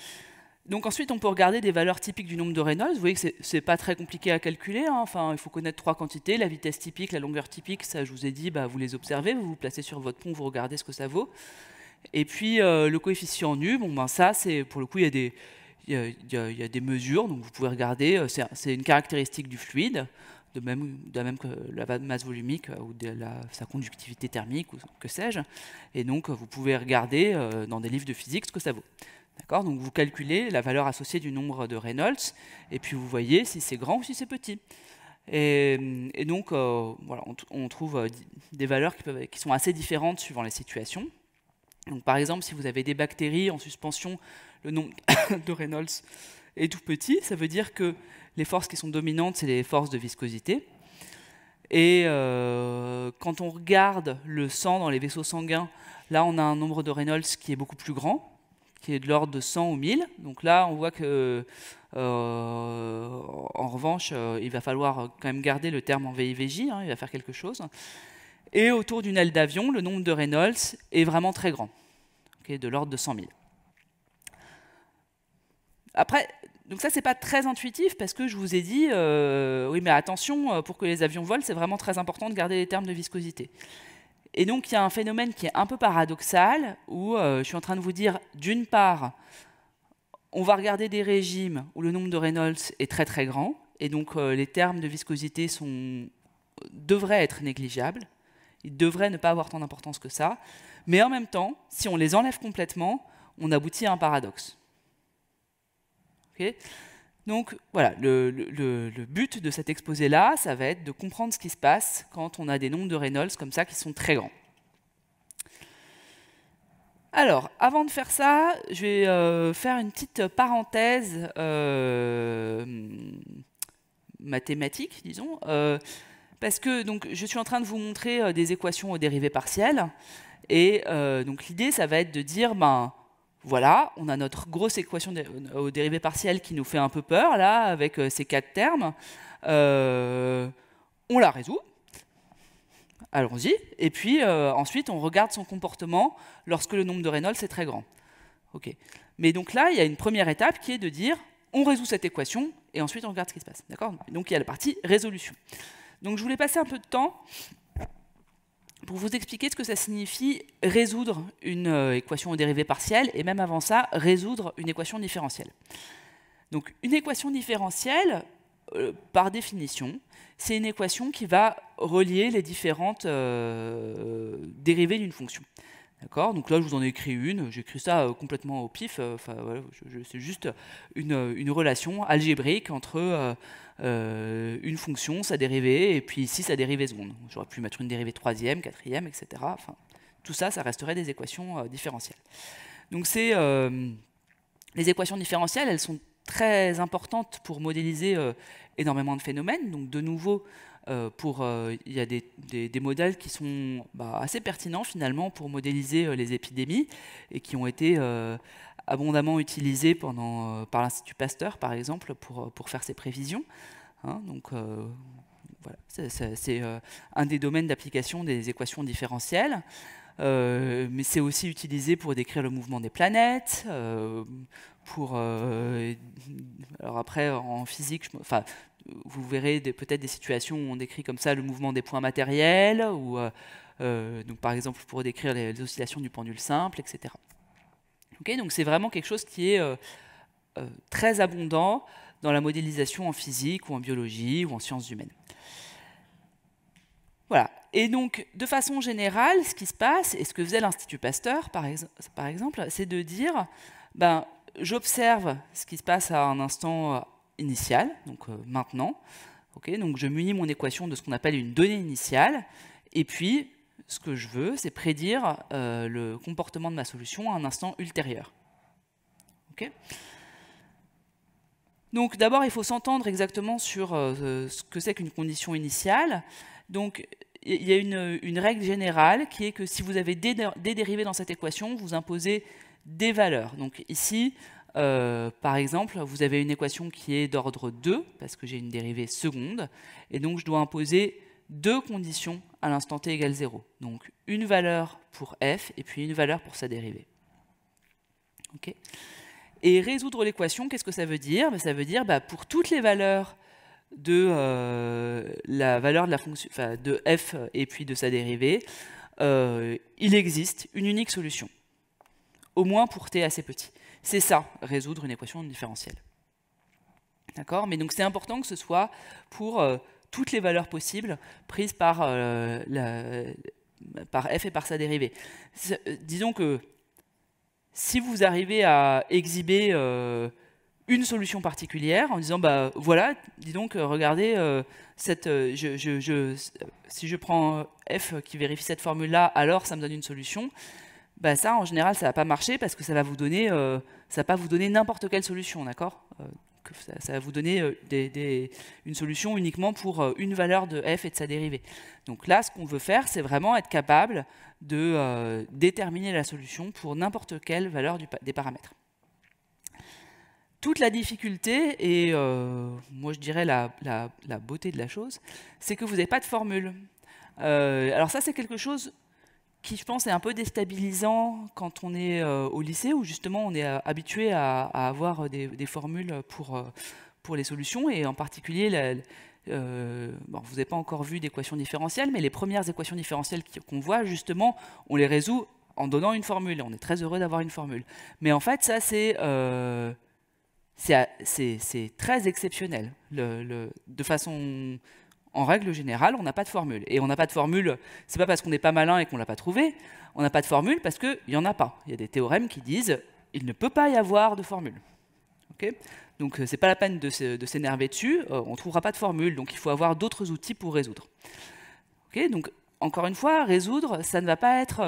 Donc ensuite, on peut regarder des valeurs typiques du nombre de Reynolds. Vous voyez que ce n'est pas très compliqué à calculer. Hein. Enfin, il faut connaître trois quantités, la vitesse typique, la longueur typique. Ça, je vous ai dit, bah, vous les observez, vous vous placez sur votre pont, vous regardez ce que ça vaut. Et puis, euh, le coefficient nu, bon, ben, ça, c'est pour le coup, il y, a des, il, y a, des mesures. Donc, vous pouvez regarder, euh, c'est une caractéristique du fluide, de même, de même que la masse volumique euh, ou de sa conductivité thermique, ou que sais-je. Et donc, vous pouvez regarder dans des livres de physique ce que ça vaut. D'accord Donc vous calculez la valeur associée du nombre de Reynolds, et puis vous voyez si c'est grand ou si c'est petit. Et, donc, euh, voilà, on, trouve euh, des valeurs qui, sont assez différentes suivant les situations. Donc, par exemple, si vous avez des bactéries en suspension, le nombre <coughs> de Reynolds est tout petit. Ça veut dire que les forces qui sont dominantes, c'est les forces de viscosité. Et euh, quand on regarde le sang dans les vaisseaux sanguins, là, on a un nombre de Reynolds qui est beaucoup plus grand qui est de l'ordre de 100 ou 1000. Donc là, on voit que, euh, en revanche, euh, il va falloir euh, quand même garder le terme en VIVJ, hein, il va faire quelque chose. Et autour d'une aile d'avion, le nombre de Reynolds est vraiment très grand, de l'ordre de 100 000. Après, donc ça, c'est pas très intuitif parce que je vous ai dit, oui, mais attention, pour que les avions volent, c'est vraiment très important de garder les termes de viscosité. Et donc, il y a un phénomène qui est un peu paradoxal, où euh, je suis en train de vous dire, d'une part, on va regarder des régimes où le nombre de Reynolds est très très grand, et donc euh, les termes de viscosité sont, devraient être négligeables, ils devraient ne pas avoir tant d'importance que ça, mais en même temps, si on les enlève complètement, on aboutit à un paradoxe. Ok donc voilà, le, but de cet exposé-là, ça va être de comprendre ce qui se passe quand on a des nombres de Reynolds comme ça qui sont très grands. Alors, avant de faire ça, je vais euh, faire une petite parenthèse euh, mathématique, disons, euh, parce que donc, je suis en train de vous montrer des équations aux dérivées partielles, et donc l'idée, ça va être de dire, ben, voilà, on a notre grosse équation euh, aux dérivés partielles qui nous fait un peu peur, là, avec euh, ces quatre termes. Euh, on la résout. Allons-y. Et puis, ensuite, on regarde son comportement lorsque le nombre de Reynolds est très grand. OK. Mais donc là, il y a une première étape qui est de dire, on résout cette équation, et ensuite, on regarde ce qui se passe. D'accord Donc, il y a la partie résolution. Donc, je voulais passer un peu de temps pour vous expliquer ce que ça signifie résoudre une euh, équation aux dérivées partielles et même avant ça, résoudre une équation différentielle. Donc une équation différentielle, euh, par définition, c'est une équation qui va relier les différentes euh, dérivées d'une fonction. D'accord Donc là, je vous en ai écrit une. J'ai écrit ça euh, complètement au pif. Euh, enfin, voilà, c'est juste euh, une, relation algébrique entre une fonction, sa dérivée, et puis ici, sa dérivée seconde. J'aurais pu mettre une dérivée troisième, quatrième, etc. Enfin, tout ça, ça resterait des équations différentielles. Donc c'est... les équations différentielles, elles sont très importantes pour modéliser énormément de phénomènes. Donc de nouveau, euh, pour, euh, il y a des, modèles qui sont bah, assez pertinents finalement pour modéliser euh, les épidémies et qui ont été abondamment utilisés pendant, par l'Institut Pasteur par exemple pour, pour faire ses prévisions. Hein. donc voilà, c'est un des domaines d'application des équations différentielles. mais c'est aussi utilisé pour décrire le mouvement des planètes, pour. Euh, alors après, en physique, enfin, vous verrez peut-être des situations où on décrit comme ça le mouvement des points matériels, ou euh, euh, donc par exemple pour décrire les, oscillations du pendule simple, etc. Okay, donc c'est vraiment quelque chose qui est très abondant dans la modélisation en physique ou en biologie ou en sciences humaines. Voilà. Et donc, de façon générale, ce qui se passe, et ce que faisait l'Institut Pasteur, par, par exemple, c'est de dire, ben, j'observe ce qui se passe à un instant euh, initial, donc euh, maintenant. donc je munis mon équation de ce qu'on appelle une donnée initiale. Et puis, ce que je veux, c'est prédire euh, le comportement de ma solution à un instant ultérieur. donc d'abord, il faut s'entendre exactement sur ce que c'est qu'une condition initiale. Donc il y a une, règle générale qui est que si vous avez des, dérivés dans cette équation, vous imposez des valeurs. Donc ici, euh, par exemple, vous avez une équation qui est d'ordre 2, parce que j'ai une dérivée seconde, et donc je dois imposer deux conditions à l'instant t égale 0. Donc une valeur pour f et puis une valeur pour sa dérivée. et résoudre l'équation, qu'est-ce que ça veut dire ben, Ça veut dire que bah, pour toutes les valeurs de euh, la valeur de, la fonction, de f et puis de sa dérivée, euh, il existe une unique solution au moins pour t assez petit. C'est ça, résoudre une équation différentielle. D'accord Mais donc c'est important que ce soit pour euh, toutes les valeurs possibles prises par, euh, par f et par sa dérivée. Euh, disons que si vous arrivez à exhiber une solution particulière en disant bah voilà, dis donc, regardez cette, si je prends f qui vérifie cette formule là, alors ça me donne une solution. Bah, ça, en général, ça va pas marcher parce que ça va vous donner, euh, ça va pas vous donner n'importe quelle solution, d'accord euh, ça, va vous donner euh, une solution uniquement pour une valeur de f et de sa dérivée. Donc là, ce qu'on veut faire, c'est vraiment être capable de déterminer la solution pour n'importe quelle valeur des paramètres. Toute la difficulté, et moi je dirais la, beauté de la chose, c'est que vous n'avez pas de formule. alors ça, c'est quelque chose qui, je pense, est un peu déstabilisant quand on est euh, au lycée, où justement on est euh, habitué à, avoir des, formules pour, euh, pour les solutions, et en particulier, vous n'avez pas encore vu d'équations différentielles, mais les premières équations différentielles qu'on voit, justement, on les résout en donnant une formule, on est très heureux d'avoir une formule. Mais en fait, ça, c'est... c'est très exceptionnel, le, de façon en règle générale, on n'a pas de formule. Et on n'a pas de formule, c'est pas parce qu'on n'est pas malin et qu'on ne l'a pas trouvé, on n'a pas de formule parce qu'il n'y en a pas. Il y a des théorèmes qui disent il ne peut pas y avoir de formule. Donc, donc euh, n'est pas la peine de, s'énerver dessus, euh, on ne trouvera pas de formule, donc il faut avoir d'autres outils pour résoudre. donc encore une fois, résoudre, ça ne va pas être,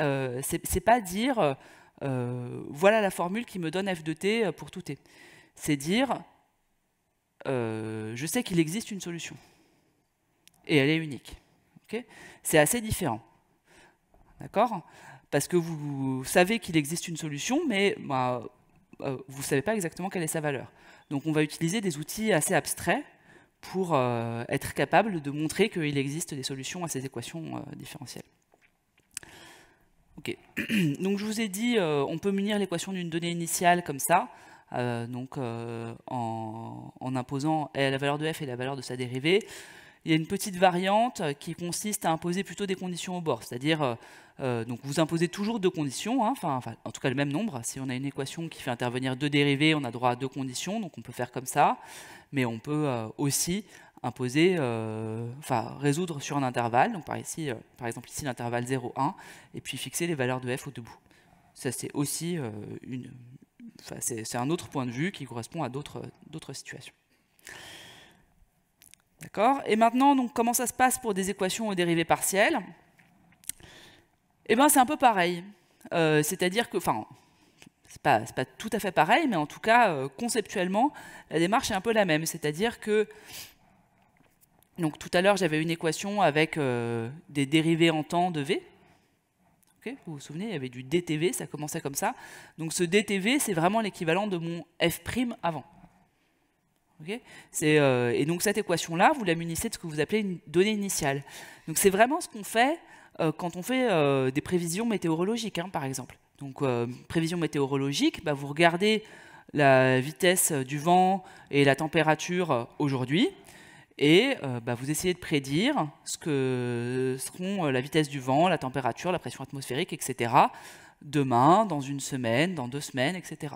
euh, c'est pas dire voilà la formule qui me donne f de t pour tout t. C'est dire je sais qu'il existe une solution et elle est unique. c'est assez différent. D'accord Parce que vous savez qu'il existe une solution, mais bah, euh, vous ne savez pas exactement quelle est sa valeur. Donc on va utiliser des outils assez abstraits pour euh, être capable de montrer qu'il existe des solutions à ces équations euh, différentielles. <clears throat> Donc je vous ai dit, on peut munir l'équation d'une donnée initiale comme ça, donc en, imposant eh, la valeur de f et la valeur de sa dérivée. Il y a une petite variante euh, qui consiste à imposer plutôt des conditions au bord, c'est-à-dire euh, euh, donc vous imposez toujours deux conditions, hein, enfin, en tout cas le même nombre. Si on a une équation qui fait intervenir deux dérivés, on a droit à deux conditions, donc on peut faire comme ça, mais on peut aussi imposer, enfin résoudre sur un intervalle, donc par, ici, par exemple ici l'intervalle 0, 1, et puis fixer les valeurs de f au debout. Ça c'est aussi une, c'est un autre point de vue qui correspond à d'autres situations. Et maintenant, donc, comment ça se passe pour des équations aux dérivées partielles Eh bien, c'est un peu pareil. Euh, c'est-à-dire que, enfin, c'est pas, tout à fait pareil, mais en tout cas, euh, conceptuellement, la démarche est un peu la même. C'est-à-dire que, donc tout à l'heure, j'avais une équation avec euh, des dérivés en temps de V. vous vous souvenez, il y avait du DTV, ça commençait comme ça. Donc ce DTV, c'est vraiment l'équivalent de mon F' avant. Euh, et donc cette équation-là, vous la munissez de ce que vous appelez une donnée initiale. Donc c'est vraiment ce qu'on fait euh, quand on fait euh, des prévisions météorologiques, hein, par exemple. Donc prévision météorologiques, bah, vous regardez la vitesse du vent et la température aujourd'hui, et bah, vous essayez de prédire ce que seront la vitesse du vent, la température, la pression atmosphérique, etc. demain, dans une semaine, dans deux semaines, etc.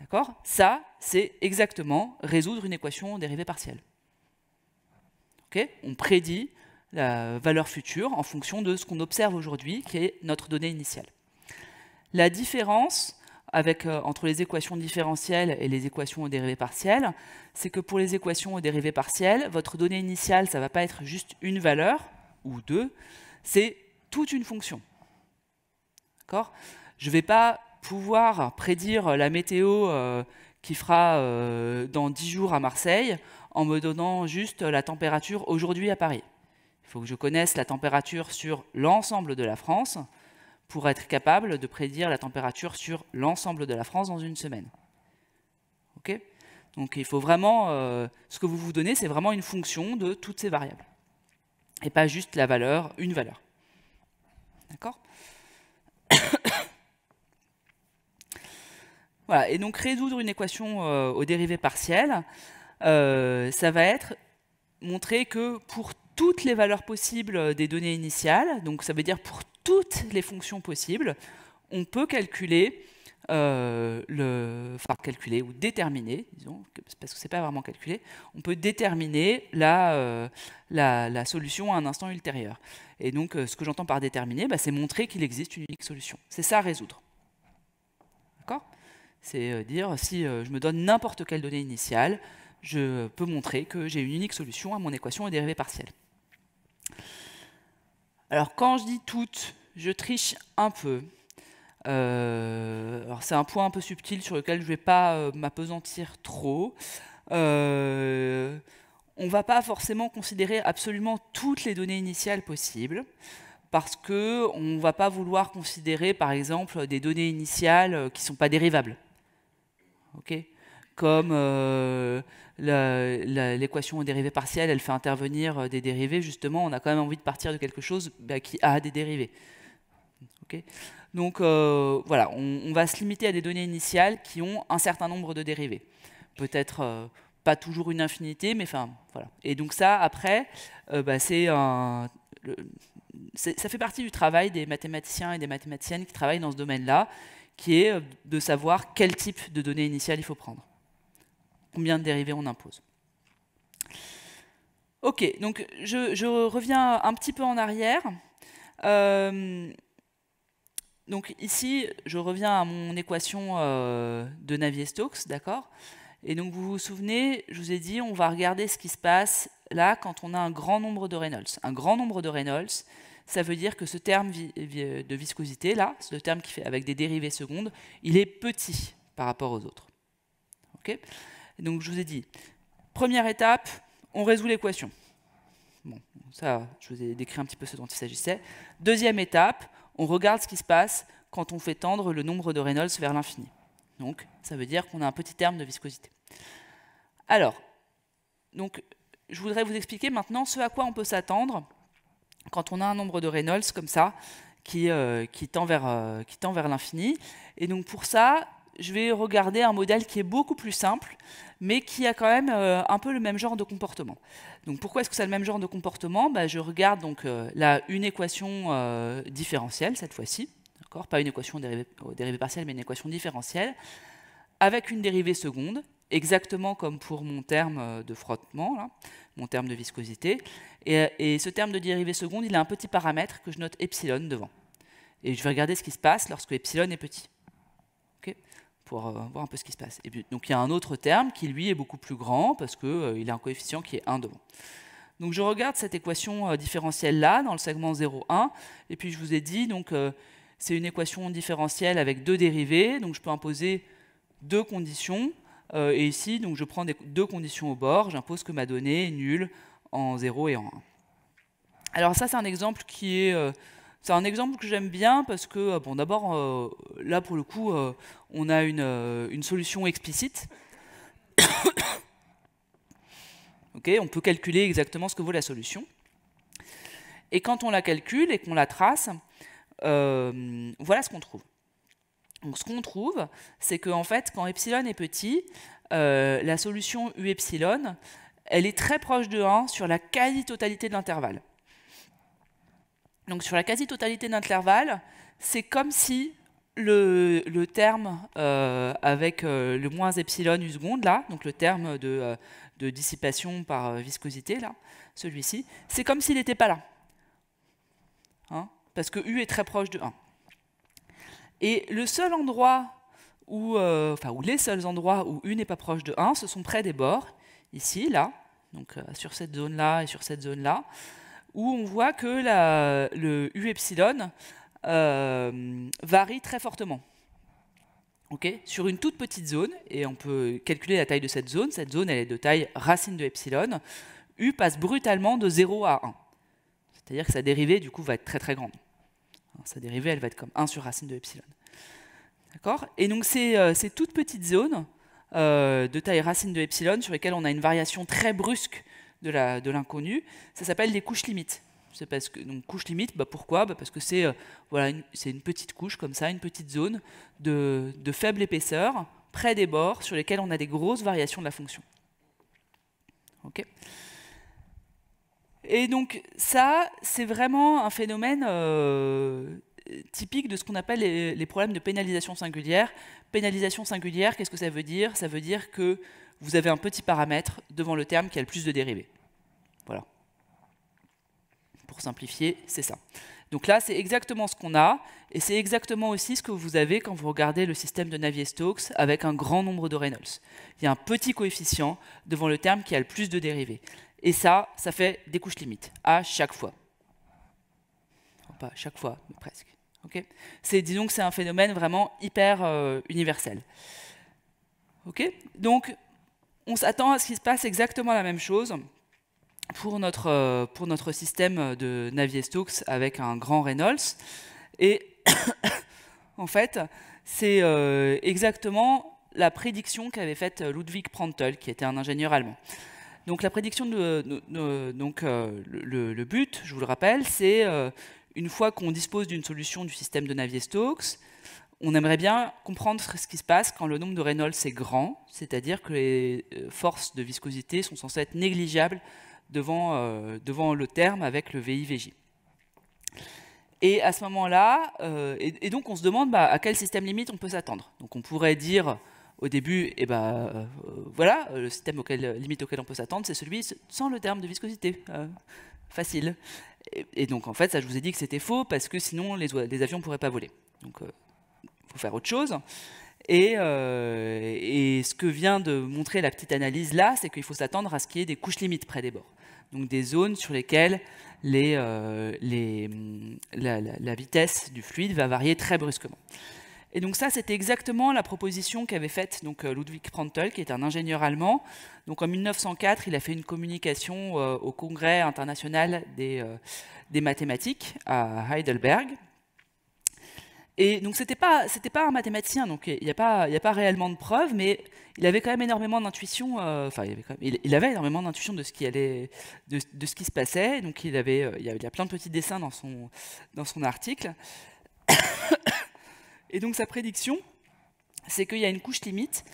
D'accord Ça, c'est exactement résoudre une équation aux dérivées partielles. on prédit la valeur future en fonction de ce qu'on observe aujourd'hui, qui est notre donnée initiale. La différence euh, entre les équations différentielles et les équations aux dérivées partielles, c'est que pour les équations aux dérivées partielles, votre donnée initiale, ça ne va pas être juste une valeur, ou deux, c'est toute une fonction. Je ne vais pas pouvoir prédire la météo euh, qui fera euh, dans 10 jours à Marseille en me donnant juste la température aujourd'hui à Paris. Il faut que je connaisse la température sur l'ensemble de la France pour être capable de prédire la température sur l'ensemble de la France dans une semaine. Ok Donc il faut vraiment, euh, ce que vous vous donnez, c'est vraiment une fonction de toutes ces variables et pas juste la valeur, une valeur. D'accord et donc résoudre une équation euh, aux dérivées partielles, euh, ça va être montrer que pour toutes les valeurs possibles euh, des données initiales, donc ça veut dire pour toutes les fonctions possibles, on peut calculer, calculer ou déterminer, disons, parce que c'est pas vraiment calculer, on peut déterminer la, solution à un instant ultérieur. Et donc, ce que j'entends par déterminer, bah, c'est montrer qu'il existe une unique solution. C'est ça à résoudre. C'est euh, dire, si euh, je me donne n'importe quelle donnée initiale, je peux montrer que j'ai une unique solution à mon équation aux dérivées partielles. Alors quand je dis toutes, je triche un peu. Euh, c'est un point un peu subtil sur lequel je ne vais pas m'apesantir trop. on ne va pas forcément considérer absolument toutes les données initiales possibles parce qu'on ne va pas vouloir considérer par exemple des données initiales qui ne sont pas dérivables ok comme euh, l'équation aux dérivées partielles, elle fait intervenir euh, des dérivés, justement, on a quand même envie de partir de quelque chose bah, qui a des dérivés. Donc euh, voilà, on, va se limiter à des données initiales qui ont un certain nombre de dérivés. Peut-être pas toujours une infinité, mais enfin, voilà. Et donc ça, après, bah, c'est ça fait partie du travail des mathématiciens et des mathématiciennes qui travaillent dans ce domaine-là qui est de savoir quel type de données initiales il faut prendre, combien de dérivés on impose. Ok, donc je, reviens un petit peu en arrière. Euh, donc ici, je reviens à mon équation euh, de Navier-Stokes, d'accord Et donc vous vous souvenez, je vous ai dit, on va regarder ce qui se passe là quand on a un grand nombre de Reynolds. Un grand nombre de Reynolds, ça veut dire que ce terme euh, de viscosité, là, ce terme qui fait avec des dérivées secondes, il est petit par rapport aux autres. Donc je vous ai dit, première étape, on résout l'équation. Bon, ça, je vous ai décrit un petit peu ce dont il s'agissait. Deuxième étape, on regarde ce qui se passe quand on fait tendre le nombre de Reynolds vers l'infini. Donc, ça veut dire qu'on a un petit terme de viscosité. Alors, donc, je voudrais vous expliquer maintenant ce à quoi on peut s'attendre quand on a un nombre de Reynolds comme ça, euh, euh, qui, tend vers, l'infini. Et donc pour ça, je vais regarder un modèle qui est beaucoup plus simple, mais qui a quand même euh, un peu le même genre de comportement. Donc pourquoi est-ce que ça le même genre de comportement bah, Je regarde donc là, une équation différentielle, cette fois-ci, pas une équation dérivée partielle, mais une équation différentielle, avec une dérivée seconde, exactement comme pour mon terme euh, de frottement, mon terme de viscosité. Et, euh, ce terme de dérivée seconde, il a un petit paramètre que je note epsilon devant. Et je vais regarder ce qui se passe lorsque epsilon est petit. pour euh, voir un peu ce qui se passe. donc il y a un autre terme qui, lui, est beaucoup plus grand parce qu'il a un coefficient qui est 1 devant. Donc je regarde cette équation différentielle-là dans le segment 0,1. Et puis je vous ai dit, donc c'est une équation différentielle avec deux dérivées. Donc je peux imposer deux conditions. Euh, et ici, donc, je prends deux conditions au bord, j'impose que ma donnée est nulle en 0 et en 1. Alors ça, c'est un exemple qui est... Euh, c'est un exemple que j'aime bien parce que, euh, bon, d'abord, là, pour le coup, on a une, solution explicite. <coughs> on peut calculer exactement ce que vaut la solution. Et quand on la calcule et qu'on la trace, voilà ce qu'on trouve. Donc ce qu'on trouve, c'est qu'en fait, quand epsilon est petit, euh, la solution U epsilon, elle est très proche de 1 sur la quasi-totalité de l'intervalle. Donc sur la quasi-totalité de l'intervalle, c'est comme si le, terme euh, avec euh, le moins epsilon U seconde, là, donc le terme de, dissipation par viscosité, là, celui-ci, c'est comme s'il n'était pas là. Hein parce que U est très proche de 1. Et le seul endroit où, euh, enfin, où les seuls endroits où U n'est pas proche de 1, ce sont près des bords, ici, là, donc euh, sur cette zone-là et sur cette zone-là, où on voit que le U epsilon euh, varie très fortement. Ok, sur une toute petite zone, et on peut calculer la taille de cette zone, cette zone elle est de taille racine de epsilon, U passe brutalement de 0 à 1. C'est-à-dire que sa dérivée du coup va être très très grande sa dérivée, elle va être comme 1 sur racine de epsilon. D'accord Et donc euh, ces, toutes petites zones euh, de taille racine de epsilon sur lesquelles on a une variation très brusque de l'inconnu, de ça s'appelle les couches limites. C'est parce que donc couche limite, bah pourquoi bah Parce que c'est euh, voilà, une, une petite couche comme ça, une petite zone de, de faible épaisseur près des bords sur lesquels on a des grosses variations de la fonction. Ok et donc ça, c'est vraiment un phénomène euh, typique de ce qu'on appelle les, problèmes de pénalisation singulière. Pénalisation singulière, qu'est-ce que ça veut dire Ça veut dire que vous avez un petit paramètre devant le terme qui a le plus de dérivés. Voilà. Pour simplifier, c'est ça. Donc là, c'est exactement ce qu'on a, et c'est exactement aussi ce que vous avez quand vous regardez le système de Navier-Stokes avec un grand nombre de Reynolds. Il y a un petit coefficient devant le terme qui a le plus de dérivés. Et ça, ça fait des couches limites à chaque fois. Pas à chaque fois, mais presque. c'est, disons que c'est un phénomène vraiment hyper euh, universel. Ok Donc, on s'attend à ce qu'il se passe exactement la même chose pour notre, euh, pour notre système de Navier-Stokes avec un grand Reynolds. Et <coughs> en fait, c'est euh, exactement la prédiction qu'avait faite Ludwig Prandtl, qui était un ingénieur allemand. Donc la prédiction de, donc euh, le, but, je vous le rappelle, c'est euh, une fois qu'on dispose d'une solution du système de Navier-Stokes, on aimerait bien comprendre ce qui se passe quand le nombre de Reynolds est grand, c'est-à-dire que les euh, forces de viscosité sont censées être négligeables devant, devant le terme avec le VIVJ. Et à ce moment-là, et, donc on se demande bah, à quel système limite on peut s'attendre. Donc on pourrait dire au début, eh ben, euh, voilà, euh, le système auquel, euh, limite auquel on peut s'attendre, c'est celui sans le terme de viscosité. facile. Et, donc, en fait, ça, je vous ai dit que c'était faux, parce que sinon, les, avions ne pourraient pas voler. Donc, il faut faire autre chose. Et, ce que vient de montrer la petite analyse là, c'est qu'il faut s'attendre à ce qu'il y ait des couches limites près des bords. Donc, des zones sur lesquelles hum, la vitesse du fluide va varier très brusquement. Et donc ça, c'était exactement la proposition qu'avait faite donc euh, Ludwig Prandtl, qui est un ingénieur allemand. Donc en 1904, il a fait une communication euh, au Congrès international des, euh, des, mathématiques à Heidelberg. Et donc c'était pas c'était pas un mathématicien, donc il n'y a pas il a pas réellement de preuves, mais il avait quand même énormément d'intuition. enfin, il avait, il, avait énormément d'intuition de ce qui allait de, ce qui se passait. Donc il avait il y a, plein de petits dessins dans son dans son article. Et donc sa prédiction, c'est qu'il y a une couche limite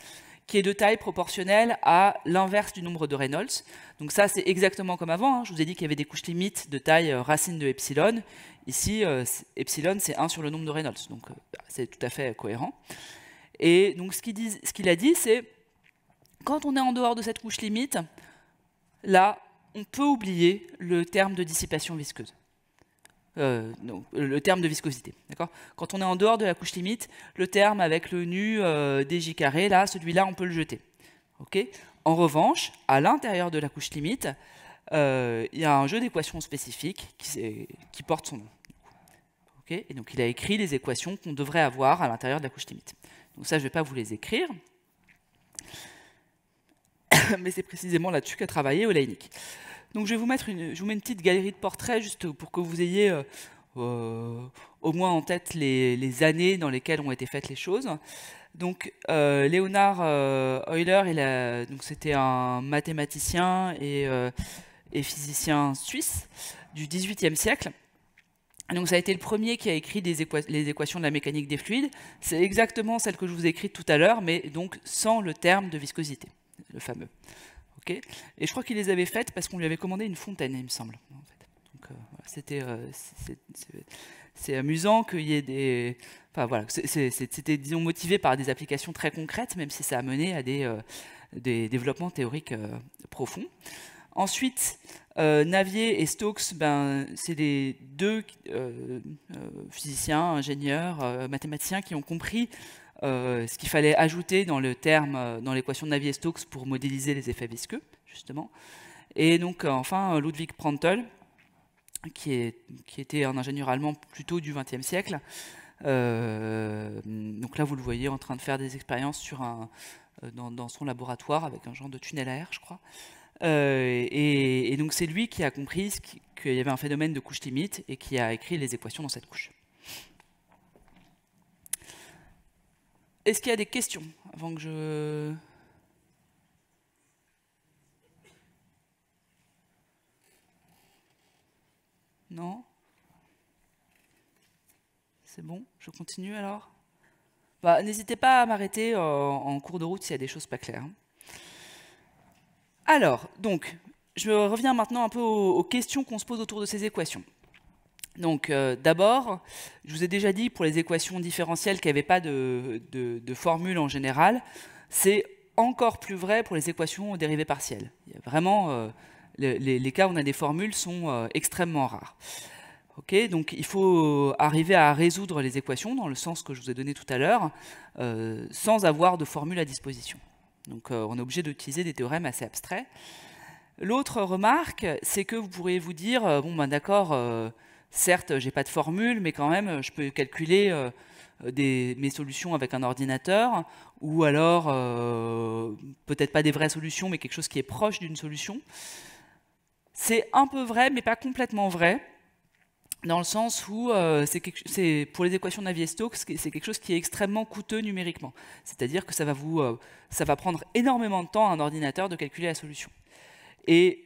qui est de taille proportionnelle à l'inverse du nombre de Reynolds. Donc ça, c'est exactement comme avant. Hein. Je vous ai dit qu'il y avait des couches limites de taille euh, racine de epsilon. Ici, euh, epsilon, c'est 1 sur le nombre de Reynolds. Donc euh, bah, c'est tout à fait cohérent. Et donc ce qu'il a dit, c'est quand on est en dehors de cette couche limite, là, on peut oublier le terme de dissipation visqueuse. Euh, le terme de viscosité. D'accord Quand on est en dehors de la couche limite, le terme avec le nu euh, dj carré, là, celui-là, on peut le jeter. Ok en revanche, à l'intérieur de la couche limite, euh, il y a un jeu d'équations spécifiques qui, porte son nom. et donc il a écrit les équations qu'on devrait avoir à l'intérieur de la couche limite. Donc ça, je ne vais pas vous les écrire. <coughs> Mais c'est précisément là-dessus qu'a travaillé Oleinik. Donc je vais vous mettre une, je mets une petite galerie de portraits juste pour que vous ayez euh, euh, au moins en tête les, années dans lesquelles ont été faites les choses. Donc euh, Léonard Euler, donc c'était un mathématicien et, physicien suisse du XVIIIe siècle. Donc ça a été le premier qui a écrit les équations de la mécanique des fluides. C'est exactement celle que je vous ai écrite tout à l'heure, mais donc sans le terme de viscosité, le fameux. Et je crois qu'il les avait faites parce qu'on lui avait commandé une fontaine, il me semble. Euh, c'était euh, c'est amusant qu'il y ait des. Enfin voilà, c'était disons motivé par des applications très concrètes, même si ça a mené à des, euh, développements théoriques profonds. Ensuite, Navier et Stokes, ben, c'est les deux physiciens, ingénieurs, mathématiciens qui ont compris euh, ce qu'il fallait ajouter dans le terme, euh, dans l'équation de Navier-Stokes pour modéliser les effets visqueux, justement. Et donc, euh, enfin, Ludwig Prandtl, qui, était un ingénieur allemand plutôt du XXe siècle. donc là, vous le voyez en train de faire des expériences dans, son laboratoire avec un genre de tunnel à air, je crois. et, et, donc c'est lui qui a compris qu'il y avait un phénomène de couche limite et qui a écrit les équations dans cette couche. Est-ce qu'il y a des questions avant que je... Non C'est bon, je continue alors bah, N'hésitez pas à m'arrêter euh, en cours de route s'il y a des choses pas claires. Hein. Alors, donc, je reviens maintenant un peu aux questions qu'on se pose autour de ces équations. Donc euh, d'abord, je vous ai déjà dit pour les équations différentielles qu'il n'y avait pas de, formule en général, c'est encore plus vrai pour les équations aux dérivées partielles. vraiment, euh, les, cas où on a des formules sont euh, extrêmement rares. donc il faut arriver à résoudre les équations dans le sens que je vous ai donné tout à l'heure, sans avoir de formule à disposition. Donc on est obligé d'utiliser des théorèmes assez abstraits. L'autre remarque, c'est que vous pourriez vous dire, bon ben d'accord, Certes, j'ai pas de formule, mais quand même, je peux calculer euh, mes solutions avec un ordinateur, ou alors euh, peut-être pas des vraies solutions, mais quelque chose qui est proche d'une solution. C'est un peu vrai, mais pas complètement vrai, dans le sens où euh, c'est pour les équations Navier-Stokes, c'est quelque chose qui est extrêmement coûteux numériquement. C'est-à-dire que ça va, vous, ça va prendre énormément de temps à un ordinateur de calculer la solution. Et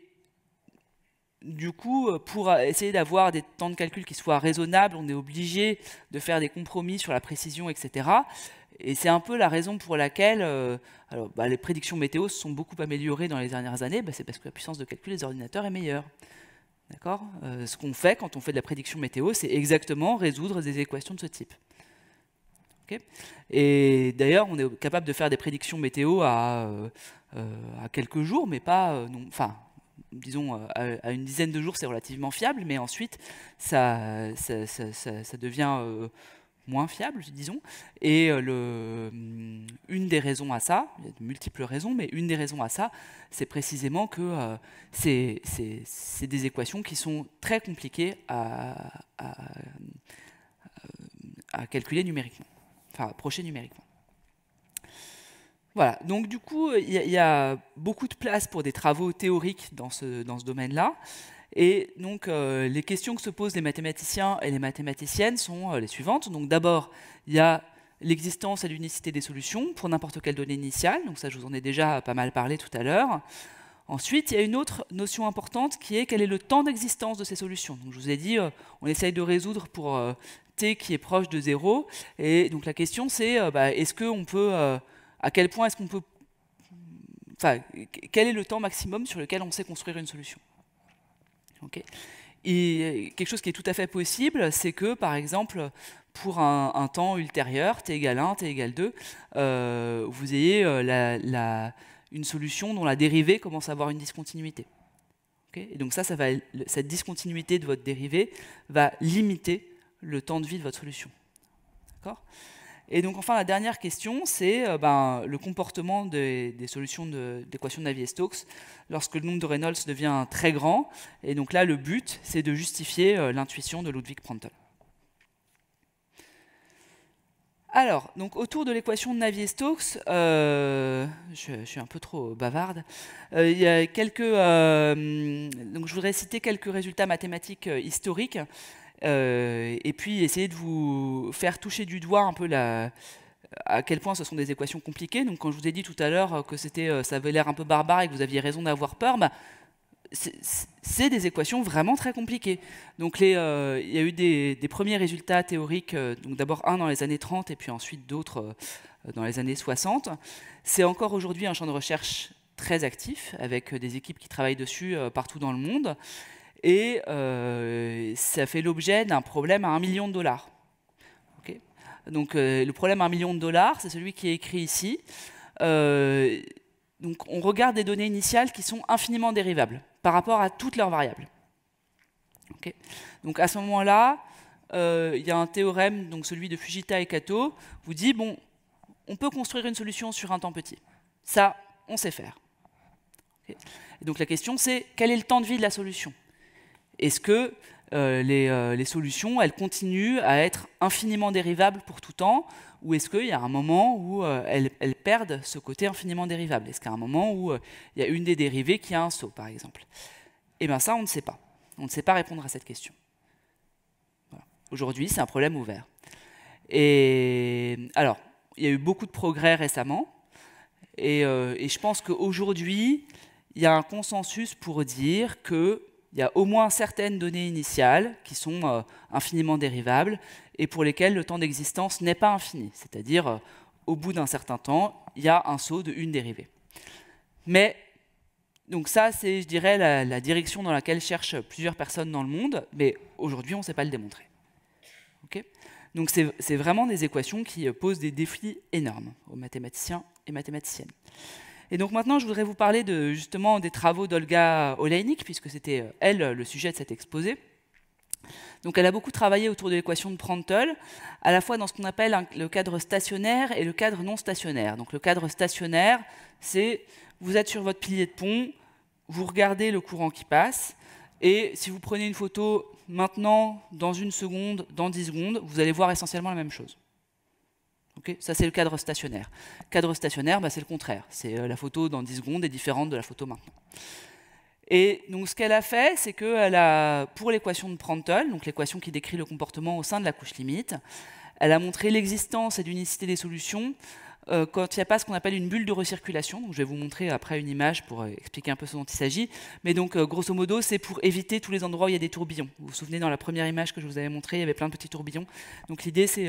du coup, euh, pour euh, essayer d'avoir des temps de calcul qui soient raisonnables, on est obligé de faire des compromis sur la précision, etc. Et c'est un peu la raison pour laquelle euh, bah, les prédictions météo se sont beaucoup améliorées dans les dernières années. Bah, c'est parce que la puissance de calcul des ordinateurs est meilleure. D'accord Ce qu'on fait quand on fait de la prédiction météo, c'est exactement résoudre des équations de ce type. Et d'ailleurs, on est capable de faire des prédictions météo à, quelques jours, mais pas disons, euh, à, une dizaine de jours, c'est relativement fiable, mais ensuite, ça, devient euh, moins fiable, disons. Et euh, hmm, une des raisons à ça, il y a de multiples raisons, mais une des raisons à ça, c'est précisément que c'est des équations qui sont très compliquées à, à calculer numériquement, enfin approcher numériquement. Voilà, donc du coup, euh, il y, a beaucoup de place pour des travaux théoriques dans ce, dans ce domaine-là. Et donc, euh, les questions que se posent les mathématiciens et les mathématiciennes sont euh, les suivantes. Donc, d'abord, il y a l'existence et l'unicité des solutions pour n'importe quelle donnée initiale. Donc, ça, je vous en ai déjà pas mal parlé tout à l'heure. Ensuite, il y a une autre notion importante qui est quel est le temps d'existence de ces solutions. Donc, je vous ai dit, on essaye de résoudre pour t qui est proche de zéro. Et donc, la question, c'est bah, est-ce qu'on peut à quel point est-ce qu'on peut... Enfin, quel est le temps maximum sur lequel on sait construire une solution Et quelque chose qui est tout à fait possible, c'est que, par exemple, pour un, temps ultérieur, t égale 1, t égale 2, euh, vous ayez euh, une solution dont la dérivée commence à avoir une discontinuité. Et donc ça, ça va, cette discontinuité de votre dérivée va limiter le temps de vie de votre solution. D'accord et donc enfin, la dernière question, c'est euh, ben, le comportement des, solutions d'équations de, Navier-Stokes lorsque le nombre de Reynolds devient très grand. Et donc là, le but, c'est de justifier euh, l'intuition de Ludwig Prandtl. Alors, donc autour de l'équation de Navier-Stokes, euh, je, suis un peu trop bavarde. il y quelques, donc je voudrais citer quelques résultats mathématiques historiques. Euh, et puis essayer de vous faire toucher du doigt un peu à quel point ce sont des équations compliquées. Donc quand je vous ai dit tout à l'heure euh, que c'était, euh, ça avait l'air un peu barbare et que vous aviez raison d'avoir peur, bah, c'est des équations vraiment très compliquées. Donc les, il y a eu des, premiers résultats théoriques, donc d'abord un dans les années 30 et puis ensuite d'autres dans les années 60. C'est encore aujourd'hui un champ de recherche très actif avec des équipes qui travaillent dessus partout dans le monde et euh, ça fait l'objet d'un problème à un million de dollars. donc euh, le problème à un million de dollars, c'est celui qui est écrit ici. Euh, donc on regarde des données initiales qui sont infiniment dérivables par rapport à toutes leurs variables. donc à ce moment-là, il y a un théorème, donc celui de Fujita et Kato, vous dit bon, on peut construire une solution sur un temps petit. Ça, on sait faire. donc la question c'est quel est le temps de vie de la solution est-ce que euh, euh, les, solutions, elles continuent à être infiniment dérivables pour tout temps ou est-ce qu'il y a un moment où euh, elles, perdent ce côté infiniment dérivable Est-ce qu'il y a un moment où il y a une des dérivées qui a un saut, par exemple Eh bien ça, on ne sait pas. On ne sait pas répondre à cette question. Aujourd'hui, c'est un problème ouvert. Et alors, il y a eu beaucoup de progrès récemment, et je pense qu'aujourd'hui, il y a un consensus pour dire que il y a au moins certaines données initiales qui sont euh, infiniment dérivables et pour lesquelles le temps d'existence n'est pas infini, c'est-à-dire euh, au bout d'un certain temps, il y a un saut de une dérivée. Mais donc ça, c'est, je dirais, la, direction dans laquelle cherchent plusieurs personnes dans le monde, mais aujourd'hui, on ne sait pas le démontrer. donc c'est vraiment des équations qui euh, posent des défis énormes aux mathématiciens et mathématiciennes. Et donc maintenant, je voudrais vous parler justement des travaux d'Olga Oleinik, puisque c'était euh, elle le sujet de cet exposé. Donc elle a beaucoup travaillé autour de l'équation de Prandtl, à la fois dans ce qu'on appelle le cadre stationnaire et le cadre non stationnaire. Donc le cadre stationnaire, c'est vous êtes sur votre pilier de pont, vous regardez le courant qui passe, et si vous prenez une photo maintenant, dans une seconde, dans dix secondes, vous allez voir essentiellement la même chose ça, c'est le cadre stationnaire. Cadre stationnaire, bah, c'est le contraire. C'est euh, la photo dans 10 secondes est différente de la photo maintenant. Et donc, ce qu'elle a fait, c'est que a, pour l'équation de Prandtl, donc l'équation qui décrit le comportement au sein de la couche limite, elle a montré l'existence et l'unicité des solutions euh, quand il n'y a pas ce qu'on appelle une bulle de recirculation. je vais vous montrer après une image pour euh, expliquer un peu ce dont il s'agit. Mais donc, grosso modo, c'est pour éviter tous les endroits où il y a des tourbillons. Vous vous souvenez, dans la première image que je vous avais montrée, il y avait plein de petits tourbillons. Donc, l'idée, c'est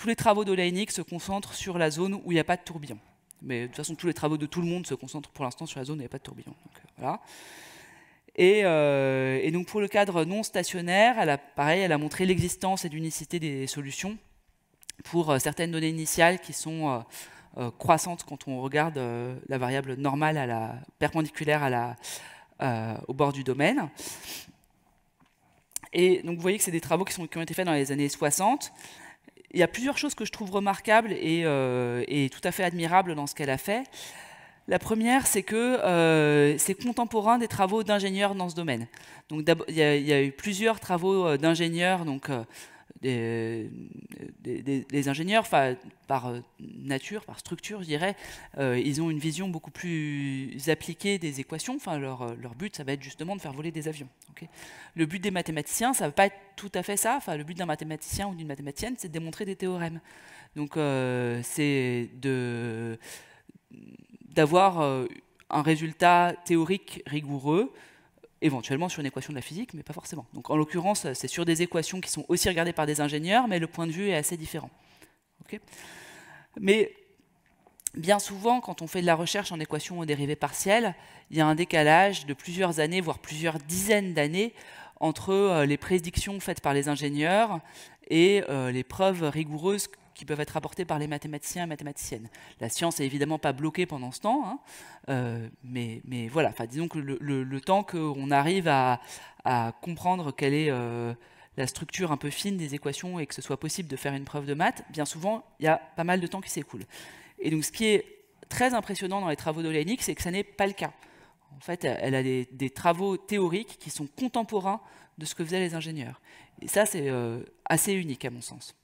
tous les travaux de l'ANIC se concentrent sur la zone où il n'y a pas de tourbillon. Mais de toute façon, tous les travaux de tout le monde se concentrent pour l'instant sur la zone où il n'y a pas de tourbillon. Euh, voilà. Euh, et, donc pour le cadre non stationnaire, elle a, pareil, elle a montré l'existence et l'unicité des solutions pour euh, certaines données initiales qui sont croissantes quand on regarde la variable normale à la, perpendiculaire au bord du domaine. Et donc vous voyez que c'est des travaux qui, ont été faits dans les années 60. Il y a plusieurs choses que je trouve remarquables euh, et, tout à fait admirables dans ce qu'elle a fait. La première, c'est que euh, c'est contemporain des travaux d'ingénieurs dans ce domaine. Donc, il y, a eu plusieurs travaux euh, d'ingénieurs, donc des, des, ingénieurs, par euh, nature, par structure, je dirais, euh, ils ont une vision beaucoup plus appliquée des équations. Enfin, leur, euh, leur, but, ça va être justement de faire voler des avions. le but des mathématiciens, ça ne va pas être tout à fait ça. Enfin, le but d'un mathématicien ou d'une mathématicienne, c'est de démontrer des théorèmes. Donc, c'est de d'avoir un résultat théorique rigoureux éventuellement sur une équation de la physique, mais pas forcément. Donc en l'occurrence, euh, c'est sur des équations qui sont aussi regardées par des ingénieurs, mais le point de vue est assez différent. mais bien souvent, quand on fait de la recherche en équations aux dérivées partielles, il y a un décalage de plusieurs années, voire plusieurs dizaines d'années, entre euh, les prédictions faites par les ingénieurs et euh, les preuves rigoureuses qui peuvent être apportées par les mathématiciens et mathématiciennes. La science n'est évidemment pas bloquée pendant ce temps, hein. euh, mais, voilà, disons que le, temps qu'on arrive à, comprendre quelle est euh, la structure un peu fine des équations et que ce soit possible de faire une preuve de maths, bien souvent, il y a pas mal de temps qui s'écoule. Et donc ce qui est très impressionnant dans les travaux d'Oleinik, c'est que ça n'est pas le cas. En fait, elle a des, travaux théoriques qui sont contemporains de ce que faisaient les ingénieurs. Et ça, c'est euh, assez unique à mon sens.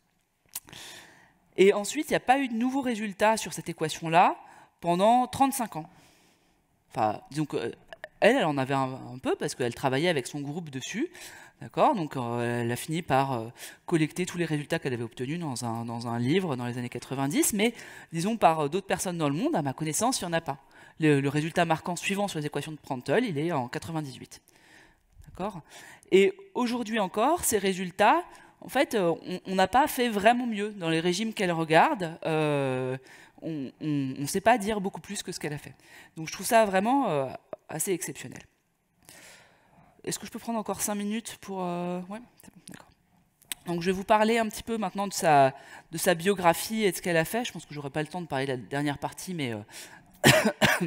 Et ensuite, il n'y a pas eu de nouveaux résultats sur cette équation-là pendant 35 ans. Enfin, euh, elle, elle en avait un, peu parce qu'elle travaillait avec son groupe dessus. D'accord Donc euh, elle a fini par euh, collecter tous les résultats qu'elle avait obtenus dans un, dans un, livre dans les années 90, mais disons par d'autres personnes dans le monde, à ma connaissance, il n'y en a pas. Le, le, résultat marquant suivant sur les équations de Prandtl, il est en 98. D'accord Et aujourd'hui encore, ces résultats en fait, euh, on n'a pas fait vraiment mieux dans les régimes qu'elle regarde. Euh, on ne sait pas dire beaucoup plus que ce qu'elle a fait. Donc je trouve ça vraiment euh, assez exceptionnel. Est-ce que je peux prendre encore cinq minutes pour... Euh... d'accord. Donc je vais vous parler un petit peu maintenant de sa, biographie et de ce qu'elle a fait. Je pense que n'aurai pas le temps de parler de la dernière partie, mais, <coughs>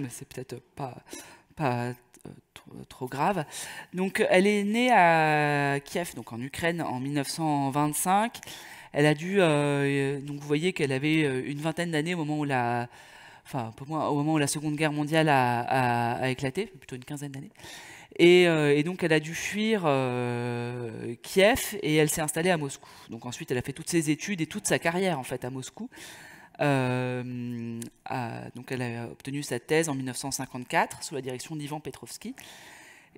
c'est peut-être pas euh, trop grave. Donc elle est née à Kiev, donc en Ukraine, en 1925. Elle a dû, euh, donc vous voyez qu'elle avait euh, une vingtaine d'années au moment où la, enfin au moment où la Seconde Guerre mondiale a, éclaté, plutôt une quinzaine d'années. Et, donc elle a dû fuir Kiev et elle s'est installée à Moscou. Donc ensuite elle a fait toutes ses études et toute sa carrière en fait à Moscou. Euh, donc elle a obtenu sa thèse en 1954 sous la direction d'Ivan Petrovski.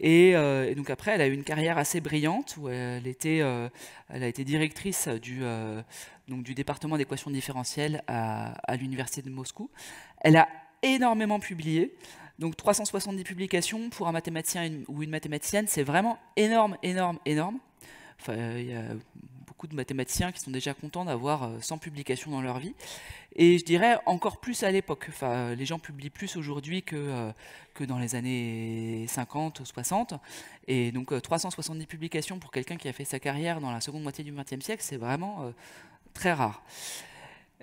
Euh, et, donc après, elle a eu une carrière assez brillante où elle, était, euh, elle a été directrice du, donc du département d'équations différentielles à, l'université de Moscou. Elle a énormément publié. Donc 370 publications pour un mathématicien ou une mathématicienne, c'est vraiment énorme, énorme, énorme. y a de mathématiciens qui sont déjà contents d'avoir 100 euh, publications dans leur vie. Et je dirais encore plus à l'époque. Enfin, euh, les gens publient plus aujourd'hui que, euh, que dans les années 50, 60. Et donc 370 publications pour quelqu'un qui a fait sa carrière dans la seconde moitié du XXe siècle, c'est vraiment très rare.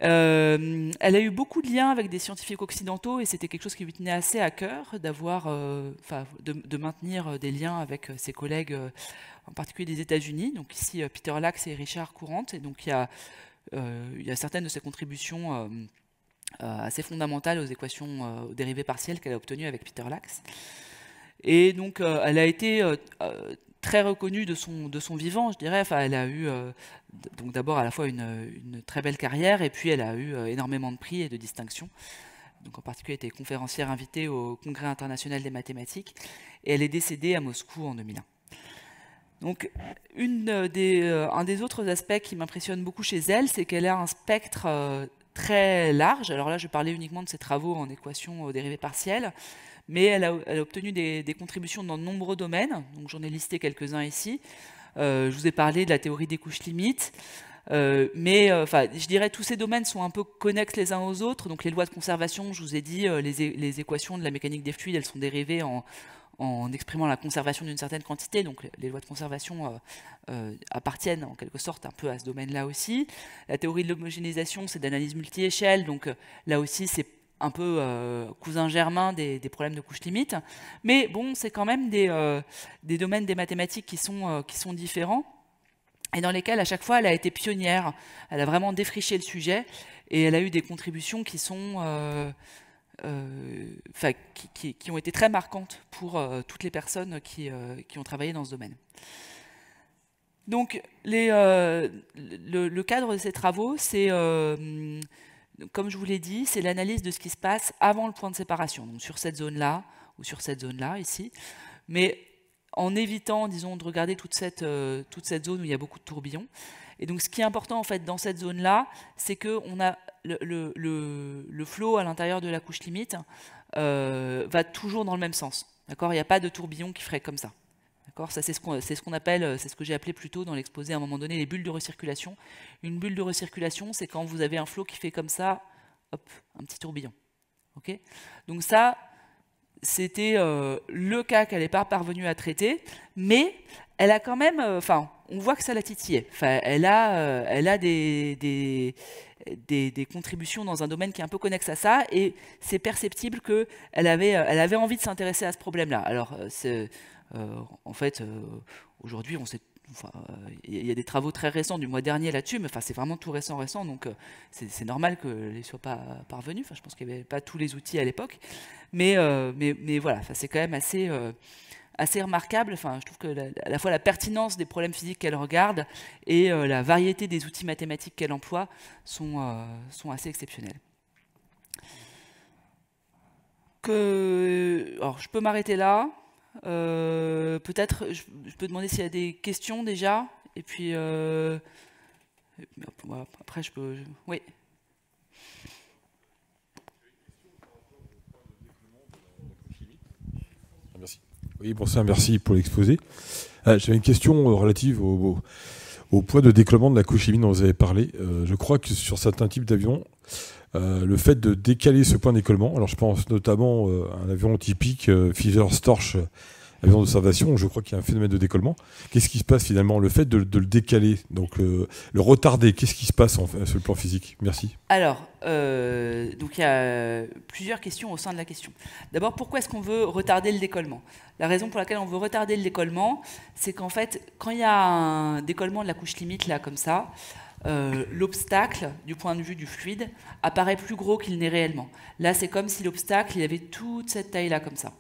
Euh, elle a eu beaucoup de liens avec des scientifiques occidentaux et c'était quelque chose qui lui tenait assez à cœur d'avoir, euh, de, maintenir euh, des liens avec ses collègues, en particulier des États-Unis. Donc ici Peter Lax et Richard Courant. Et donc il y a, il y a certaines de ses contributions assez fondamentales aux équations aux dérivées partielles qu'elle a obtenues avec Peter Lax. Et donc elle a été très reconnue de son, de son vivant, je dirais. elle a eu euh, donc d'abord à la fois une, très belle carrière et puis elle a eu euh, énormément de prix et de distinctions. Donc en particulier, elle était conférencière invitée au Congrès international des mathématiques et elle est décédée à Moscou en 2001. Donc, une euh, des, un des autres aspects qui m'impressionne beaucoup chez elle, c'est qu'elle a un spectre très large. Alors là, je parlais uniquement de ses travaux en équations aux dérivées partielles, mais elle a, obtenu des, contributions dans de nombreux domaines, donc j'en ai listé quelques-uns ici. Euh, je vous ai parlé de la théorie des couches limites, euh, mais euh, enfin, je dirais tous ces domaines sont un peu connexes les uns aux autres, donc les lois de conservation, je vous ai dit, les, équations de la mécanique des fluides, elles sont dérivées en, exprimant la conservation d'une certaine quantité, donc les lois de conservation appartiennent en quelque sorte un peu à ce domaine-là aussi. La théorie de l'homogénéisation, c'est d'analyse multi-échelle, donc là aussi c'est un peu euh, cousin germain des, problèmes de couche limite. Mais bon, c'est quand même des, euh, domaines des mathématiques euh, qui sont, différents et dans lesquels à chaque fois elle a été pionnière. Elle a vraiment défriché le sujet et elle a eu des contributions qui sont... Qui, ont été très marquantes pour toutes les personnes qui, ont travaillé dans ce domaine. Donc le, le, cadre de ces travaux, c'est comme je vous l'ai dit, c'est l'analyse de ce qui se passe avant le point de séparation, donc sur cette zone-là ou sur cette zone-là ici. Mais en évitant, disons, de regarder toute cette, euh, toute cette zone où il y a beaucoup de tourbillons. Et donc, ce qui est important, en fait, dans cette zone-là, c'est que on a le, le, flot à l'intérieur de la couche limite euh, va toujours dans le même sens. Il n'y a pas de tourbillon qui ferait comme ça c'est ce qu'on appelle, euh, c'est ce que j'ai appelé plus tôt dans l'exposé à un moment donné, les bulles de recirculation. Une bulle de recirculation, c'est quand vous avez un flot qui fait comme ça, hop, un petit tourbillon. Ok Donc ça, c'était euh, le cas qu'elle n'est pas parvenue à traiter, mais elle a quand même, euh, enfin, on voit que ça l'a titillé. Enfin, elle a, elle a des, contributions dans un domaine qui est un peu connexe à ça, et c'est perceptible qu'elle avait, elle avait envie de s'intéresser à ce problème-là. Alors, euh, en fait, euh, aujourd'hui, on euh, il y a des travaux très récents du mois dernier là-dessus, mais enfin, c'est vraiment tout récent, récent, donc c'est normal que ne soient pas parvenus. Enfin, je pense qu'il n'y avait pas tous les outils à l'époque, mais, mais, mais, voilà, c'est quand même assez, assez remarquable. Enfin, je trouve que la, à la fois la pertinence des problèmes physiques qu'elle regarde et la variété des outils mathématiques qu'elle emploie sont, sont assez exceptionnels. Que... Alors, je peux m'arrêter là. Euh, peut-être, je, peux demander s'il y a des questions déjà, et puis euh, après je peux. oui. Ah, merci. Oui, bonsoir, merci pour l'exposé. Euh, j'avais une question relative au, au poids de décollement de la couche dont vous avez parlé. Euh, je crois que sur certains types d'avions, euh, le fait de décaler ce point décollement, alors je pense notamment euh, à un avion typique Fisher Storch la d'observation, je crois qu'il y a un phénomène de décollement. Qu'est-ce qui se passe finalement Le fait de, le décaler, donc euh, le, retarder, qu'est-ce qui se passe sur le plan physique Merci. Alors, euh, donc il y a plusieurs questions au sein de la question. D'abord, pourquoi est-ce qu'on veut retarder le décollement La raison pour laquelle on veut retarder le décollement, c'est qu'en fait, quand il y a un décollement de la couche limite, là, comme ça, euh, l'obstacle, du point de vue du fluide, apparaît plus gros qu'il n'est réellement. Là, c'est comme si l'obstacle, il avait toute cette taille-là, comme ça.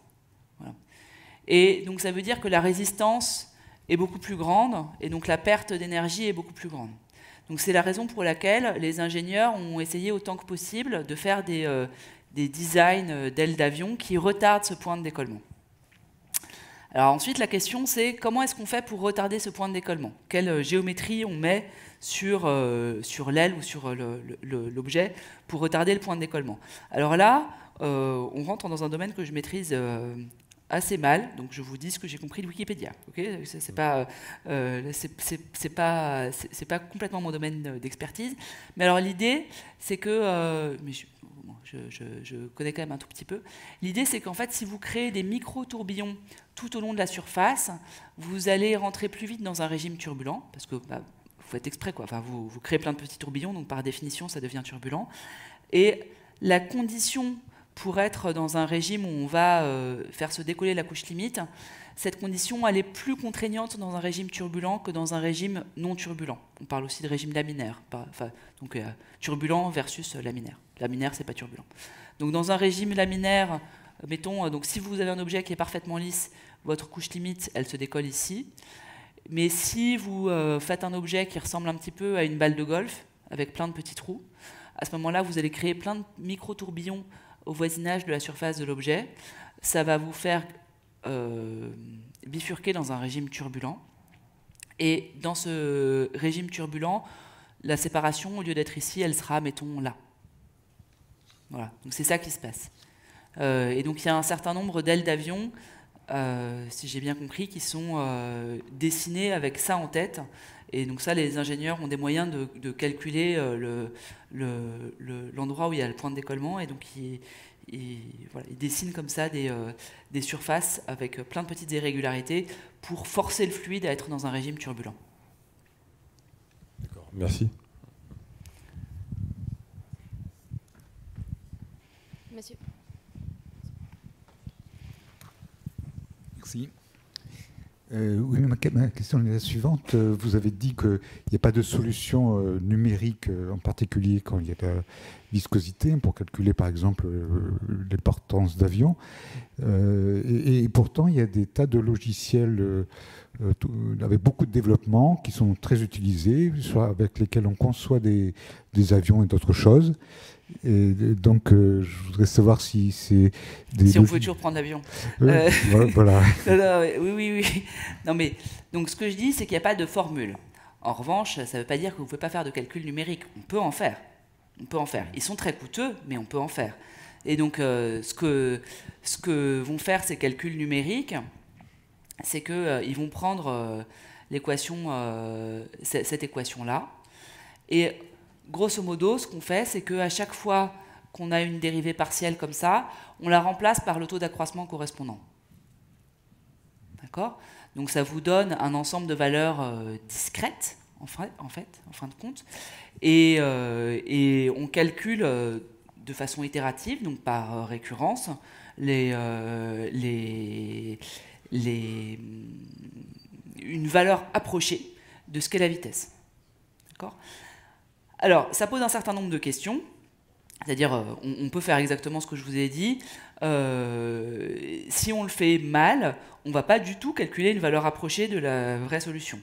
Et donc ça veut dire que la résistance est beaucoup plus grande et donc la perte d'énergie est beaucoup plus grande. Donc c'est la raison pour laquelle les ingénieurs ont essayé autant que possible de faire des, euh, des designs d'ailes d'avion qui retardent ce point de décollement. Alors ensuite, la question c'est comment est-ce qu'on fait pour retarder ce point de décollement Quelle euh, géométrie on met sur, euh, sur l'aile ou sur l'objet pour retarder le point de décollement Alors là, on rentre dans un domaine que je maîtrise assez mal, donc je vous dis ce que j'ai compris de Wikipédia. Ok, euh, euh, c'est pas, c'est pas, c'est pas complètement mon domaine euh, d'expertise. Mais alors l'idée, c'est que, mais je, je, je, connais quand même un tout petit peu. L'idée, c'est qu'en fait, si vous créez des micro tourbillons tout au long de la surface, vous allez rentrer plus vite dans un régime turbulent, parce que vous bah, faites exprès, quoi. Enfin, vous, vous créez plein de petits tourbillons, donc par définition, ça devient turbulent. Et la condition pour être dans un régime où on va euh, faire se décoller la couche limite, cette condition, elle est plus contraignante dans un régime turbulent que dans un régime non turbulent. On parle aussi de régime laminaire, donc euh, turbulent versus laminaire. Laminaire, c'est pas turbulent. Donc dans un régime laminaire, mettons, euh, donc si vous avez un objet qui est parfaitement lisse, votre couche limite, elle se décolle ici. Mais si vous faites un objet qui ressemble un petit peu à une balle de golf, avec plein de petits trous, à ce moment-là, vous allez créer plein de micro-tourbillons au voisinage de la surface de l'objet, ça va vous faire euh, bifurquer dans un régime turbulent. Et dans ce régime turbulent, la séparation, au lieu d'être ici, elle sera, mettons, là. Voilà, donc c'est ça qui se passe. Euh, et donc il y a un certain nombre d'ailes d'avion, euh, si j'ai bien compris, qui sont dessinées avec ça en tête, et donc ça, les ingénieurs ont des moyens de, calculer euh, l'endroit où il y a le point de décollement. Et donc ils, dessinent comme ça des, euh, des, surfaces avec plein de petites irrégularités pour forcer le fluide à être dans un régime turbulent. D'accord, merci. Monsieur. Merci. Euh, oui, ma, question est la suivante. Euh, vous avez dit qu'il n'y a pas de solution euh, numérique, en particulier quand il y a de la viscosité, pour calculer par exemple les portances d'avions. Et, pourtant, il y a des tas de logiciels avec beaucoup de développement qui sont très utilisés, soit avec lesquels on conçoit des avions et d'autres choses. Et euh, donc, euh, je voudrais savoir si c'est. Si on peut toujours prendre l'avion. Euh, voilà. <laughs> oui, oui, oui. Non, mais donc ce que je dis, c'est qu'il n'y a pas de formule. En revanche, ça ne veut pas dire que vous ne pouvez pas faire de calcul numérique. On peut en faire. On peut en faire. Ils sont très coûteux, mais on peut en faire. Et donc, ce, que, ce que vont faire ces calculs numériques, c'est qu'ils ils vont prendre l'équation, cette équation-là, et grosso modo, ce qu'on fait, c'est qu'à chaque fois qu'on a une dérivée partielle comme ça, on la remplace par le taux d'accroissement correspondant. D'accord Donc ça vous donne un ensemble de valeurs euh, discrètes, en, en fait, en fin de compte. Et, euh, on calcule euh, de façon itérative, donc par récurrence, une valeur approchée de ce qu'est la vitesse. D'accord alors, ça pose un certain nombre de questions. C'est-à-dire, euh, on, peut faire exactement ce que je vous ai dit. Euh, si on le fait mal, on ne va pas du tout calculer une valeur approchée de la vraie solution.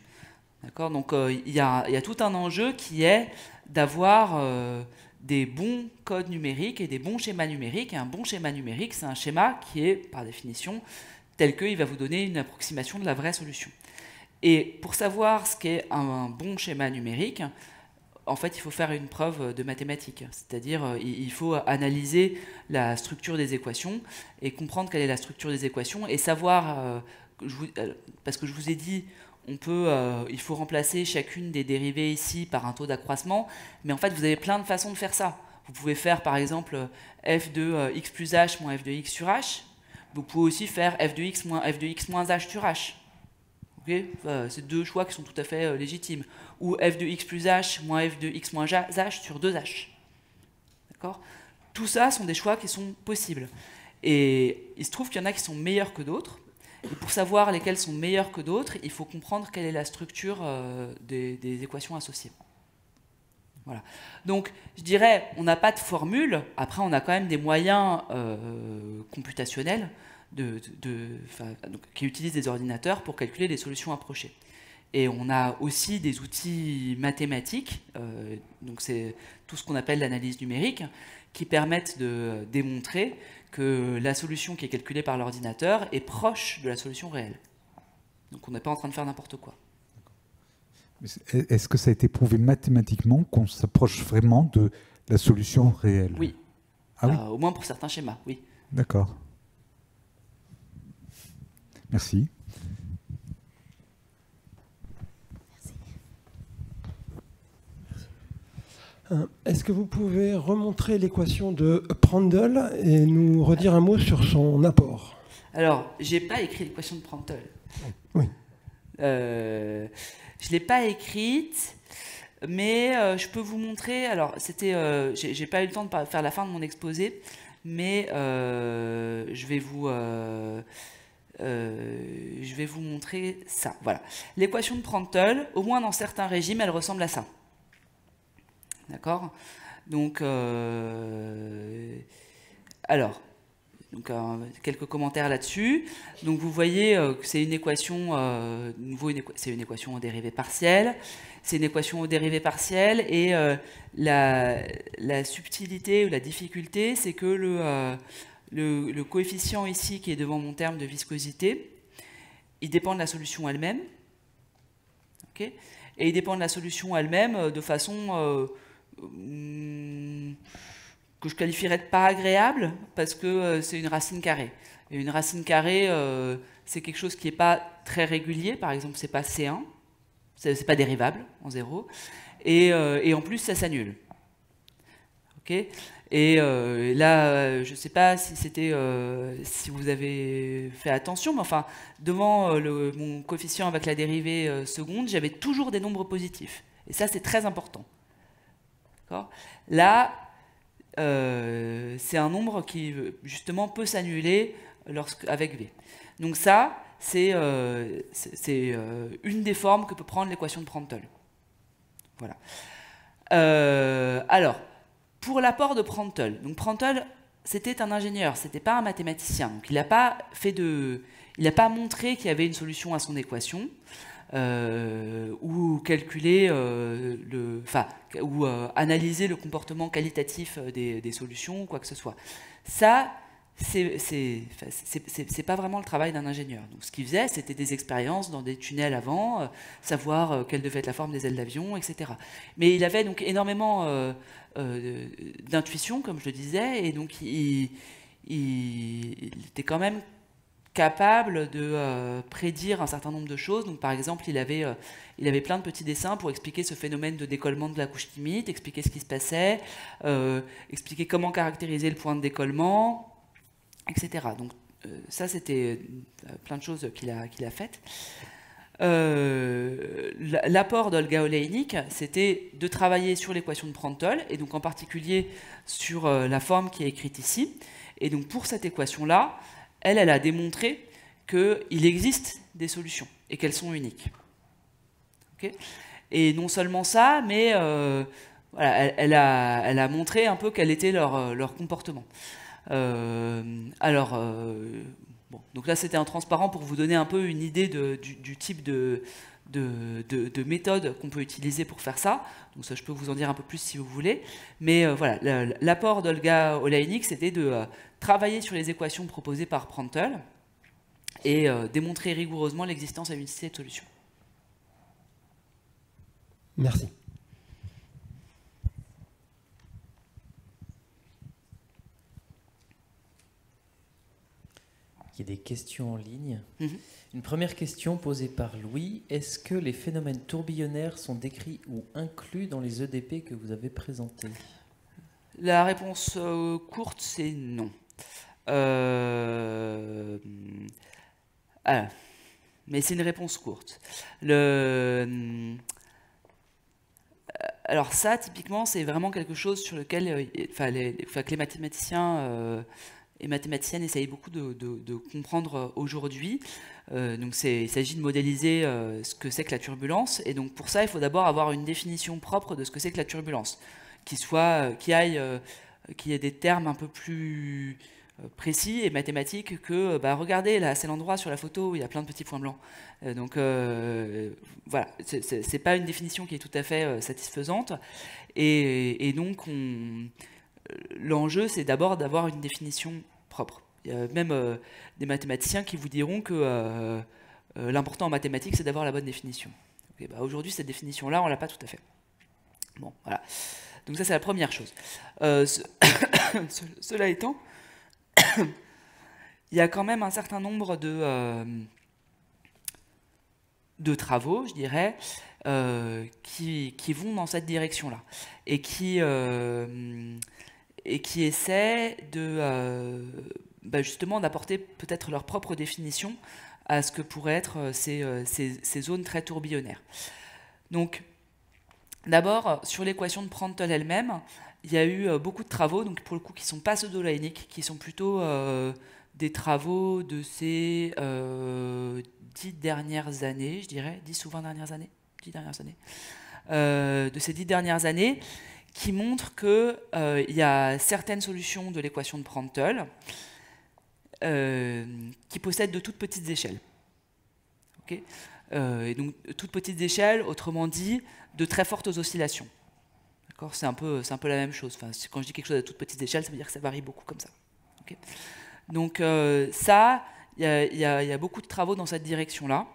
D'accord Donc, euh, il y, a tout un enjeu qui est d'avoir des bons codes numériques et des bons schémas numériques. Et un bon schéma numérique, c'est un schéma qui est, par définition, tel qu'il va vous donner une approximation de la vraie solution. Et pour savoir ce qu'est un bon schéma numérique, en fait, il faut faire une preuve euh, de mathématiques, c'est-à-dire euh, il faut euh, analyser la structure des équations et comprendre quelle est la structure des équations et savoir, parce que je vous ai dit, on peut, il faut remplacer chacune des dérivées ici par un taux d'accroissement, mais en fait, vous avez plein de façons de faire ça. Vous pouvez faire par exemple f de x plus h moins f de x sur h. Vous pouvez aussi faire f de x moins f de x moins h sur h. Okay C'est deux choix qui sont tout à fait légitimes ou f de x plus h moins f de x moins h sur 2h. D'accord Tout ça sont des choix qui sont possibles. Et il se trouve qu'il y en a qui sont meilleurs que d'autres. Et pour savoir lesquels sont meilleurs que d'autres, il faut comprendre quelle est la structure euh, des, équations associées. Voilà. Donc, je dirais, on n'a pas de formule. Après, on a quand même des moyens euh, computationnels qui utilisent des ordinateurs pour calculer les solutions approchées. Et on a aussi des outils mathématiques, euh, donc c'est tout ce qu'on appelle l'analyse numérique, qui permettent de démontrer que la solution qui est calculée par l'ordinateur est proche de la solution réelle. Donc on n'est pas en train de faire n'importe quoi. Est-ce que ça a été prouvé mathématiquement qu'on s'approche vraiment de la solution réelle Oui. Ah euh, au moins pour certains schémas, oui. D'accord. Merci. Euh, est-ce que vous pouvez remontrer l'équation de Prandtl et nous redire un mot sur son apport Alors, j'ai pas écrit l'équation de Prandtl. Oui. Euh, je l'ai pas écrite, mais euh, je peux vous montrer. Alors, c'était, j'ai pas eu le temps de faire la fin de mon exposé, mais je vais vous. je vais vous montrer ça. Voilà. L'équation de Prandtl, au moins dans certains régimes, elle ressemble à ça. D'accord Donc, euh, alors, donc, euh, quelques commentaires là-dessus. Donc vous voyez euh, que c'est une équation, nouveau, c'est une équation aux dérivées partielles. C'est une équation aux dérivées partielles et la, subtilité ou la difficulté, c'est que le, le, coefficient ici qui est devant mon terme de viscosité, il dépend de la solution elle-même. et il dépend de la solution elle-même de façon euh, que je qualifierais de pas agréable parce que euh, c'est une racine carrée. Et une racine carrée, euh, c'est quelque chose qui n'est pas très régulier. Par exemple, c'est pas C1, c'est pas dérivable en zéro. Et, en plus, ça s'annule. ok et là, je ne sais pas si c'était, si vous avez fait attention, mais enfin, devant le, mon coefficient avec la dérivée seconde, j'avais toujours des nombres positifs. Et ça, c'est très important. Là, euh, c'est un nombre qui justement peut s'annuler avec V. Donc ça, c'est euh, euh, une des formes que peut prendre l'équation de Prandtl. Voilà. alors, pour l'apport de Prandtl, donc Prandtl, c'était un ingénieur, c'était pas un mathématicien, donc n'a pas fait de, il n'a pas montré qu'il y avait une solution à son équation. Euh, ou calculer euh, le, enfin, ou euh, analyser le comportement qualitatif des, solutions quoi que ce soit. Ça, c'est pas vraiment le travail d'un ingénieur. Donc, ce qu'il faisait, c'était des expériences dans des tunnels avant, savoir quelle devait être la forme des ailes d'avion, etc. Mais il avait donc énormément d'intuition, comme je le disais, et donc il, il, il était quand même capable de euh, prédire un certain nombre de choses. Donc, par exemple, il avait, euh, il avait plein de petits dessins pour expliquer ce phénomène de décollement de la couche limite, expliquer ce qui se passait, euh, expliquer comment caractériser le point de décollement, etc. Donc, ça, c'était plein de choses qu'il a, qu'il a faites. L'apport d'Olga Oleinik, c'était de travailler sur l'équation de Prandtl, et donc en particulier sur la forme qui est écrite ici. Et donc pour cette équation-là, elle, elle a démontré qu'il existe des solutions et qu'elles sont uniques. et non seulement ça, mais euh, elle, a, elle, a, montré un peu quel était leur, euh, leur comportement. Euh, alors, bon, donc là c'était un transparent pour vous donner un peu une idée du, type de, de, méthodes qu'on peut utiliser pour faire ça. Donc ça, je peux vous en dire un peu plus si vous voulez. Mais euh, voilà, l'apport d'Olga Olainik, c'était de euh, travailler sur les équations proposées par Prandtl et euh, démontrer rigoureusement l'existence et l'unicité de solutions. Merci. Il y a des questions en ligne. Mm-hmm. Une première question posée par Louis. Est-ce que les phénomènes tourbillonnaires sont décrits ou inclus dans les EDP que vous avez présentés La réponse euh, courte, c'est non. Euh, ah, mais c'est une réponse courte. Euh, alors ça, typiquement, c'est vraiment quelque chose sur lequel, les, les mathématiciens et mathématiciennes essayent beaucoup de, comprendre euh, aujourd'hui. Euh, donc il s'agit de modéliser euh, ce que c'est que la turbulence. Et donc pour ça, il faut d'abord avoir une définition propre de ce que c'est que la turbulence, qui soit, qui aille, qui ait des termes un peu plus précis et mathématiques que bah, regardez là c'est l'endroit sur la photo où il y a plein de petits points blancs Ce donc voilà c'est pas une définition qui est tout à fait satisfaisante et, et donc l'enjeu c'est d'abord d'avoir une définition il y a même euh, des mathématiciens qui vous diront que euh, euh, l'important en mathématiques, c'est d'avoir la bonne définition. Bah, aujourd'hui, cette définition-là, on ne l'a pas tout à fait. Bon, voilà. Donc ça, c'est la première chose. <coughs> Cela étant, <coughs> il y a quand même un certain nombre de, travaux, je dirais, qui, qui, vont dans cette direction-là et qui, et qui essaient de euh, bah, justement d'apporter peut-être leur propre définition à ce que pourraient être euh, euh, ces, zones très tourbillonnaires. Donc, d'abord, sur l'équation de Prandtl elle-même, il y a eu beaucoup de travaux, donc pour le coup, qui ne sont pas pseudo qui sont plutôt des travaux de ces dix dernières années, je dirais, dix ou vingt dernières années, dix dernières années, de ces dix dernières années, qui montre qu'il euh, y a certaines solutions de l'équation de Prandtl euh, qui possèdent de toutes petites échelles. Euh, et donc, toutes petites échelles, autrement dit, de très fortes oscillations. C'est un, peu, un peu la même chose. Enfin, quand je dis quelque chose à toutes petites échelles, ça veut dire que ça varie beaucoup comme ça. donc ça, il y, y, a beaucoup de travaux dans cette direction-là.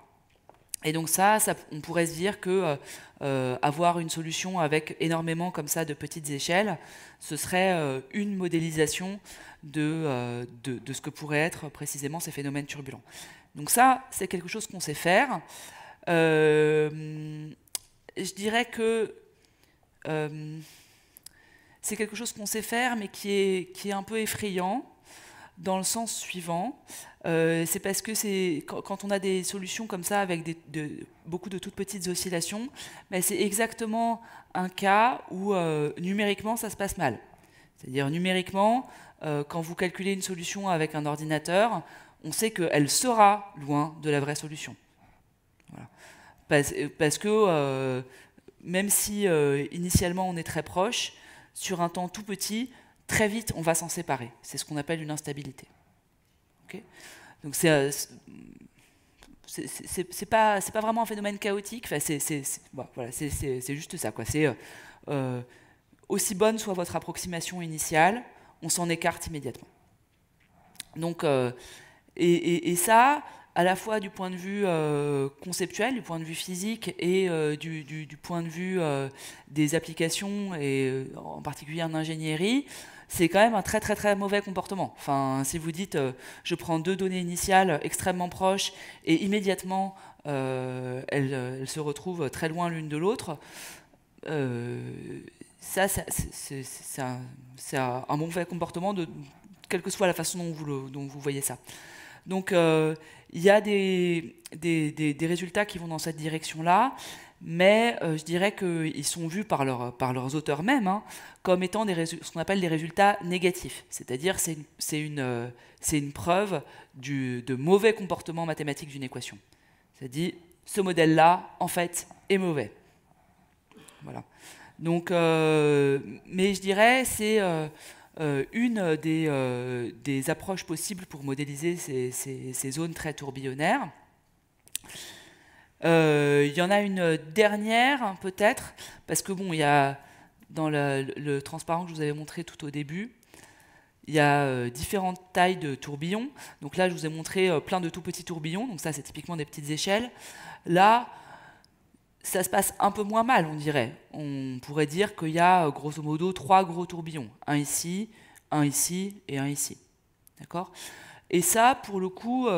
Et donc ça, on pourrait se dire qu'avoir euh, euh, une solution avec énormément comme ça de petites échelles, ce serait euh, une modélisation de, de, ce que pourraient être précisément ces phénomènes turbulents. Donc ça, c'est quelque chose qu'on sait faire. je dirais que c'est quelque chose qu'on sait faire, mais qui est, qui est un peu effrayant, dans le sens suivant. Euh, c'est parce que c'est quand, on a des solutions comme ça avec des, beaucoup de toutes petites oscillations, ben, c'est exactement un cas où euh, numériquement ça se passe mal. C'est-à-dire numériquement, euh, quand vous calculez une solution avec un ordinateur, on sait qu'elle sera loin de la vraie solution. Parce, parce, que même si initialement on est très proche, sur un temps tout petit, très vite, on va s'en séparer. C'est ce qu'on appelle une instabilité. Donc euh, c'est c'est pas pas vraiment un phénomène chaotique. Enfin, c'est voilà, juste ça quoi. Euh, euh, aussi bonne soit votre approximation initiale, on s'en écarte immédiatement. Donc et, ça à la fois du point de vue conceptuel, du point de vue physique et du, du, point de vue des applications et en particulier en ingénierie, c'est quand même un très très très mauvais comportement. Enfin, si vous dites euh, je prends deux données initiales extrêmement proches et immédiatement euh, euh, elles, se retrouvent très loin l'une de l'autre, ça, c'est un, mauvais comportement, de, quelle que soit la façon dont vous, vous voyez ça. Donc il y a des, des, des résultats qui vont dans cette direction-là mais euh, je dirais qu'ils sont vus par, par leurs auteurs même hein, comme étant ce qu'on appelle des résultats négatifs. C'est-à-dire c'est euh, c'est une, preuve du, de mauvais comportement mathématique d'une équation. C'est-à-dire ce modèle-là, en fait, est mauvais. Voilà. Donc, euh, mais je dirais c'est une des, approches possibles pour modéliser ces, ces zones très tourbillonnaires. Euh, il y en a une dernière, peut-être, parce que bon, il y a dans le, le, transparent que je vous avais montré tout au début, il y a euh, différentes tailles de tourbillons. Donc là, je vous ai montré euh, plein de tout petits tourbillons. Donc ça, c'est typiquement des petites échelles. Là, ça se passe un peu moins mal, on dirait. On pourrait dire qu'il y a grosso modo trois gros tourbillons. Un ici, un ici et un ici. D'accord Et ça, pour le coup,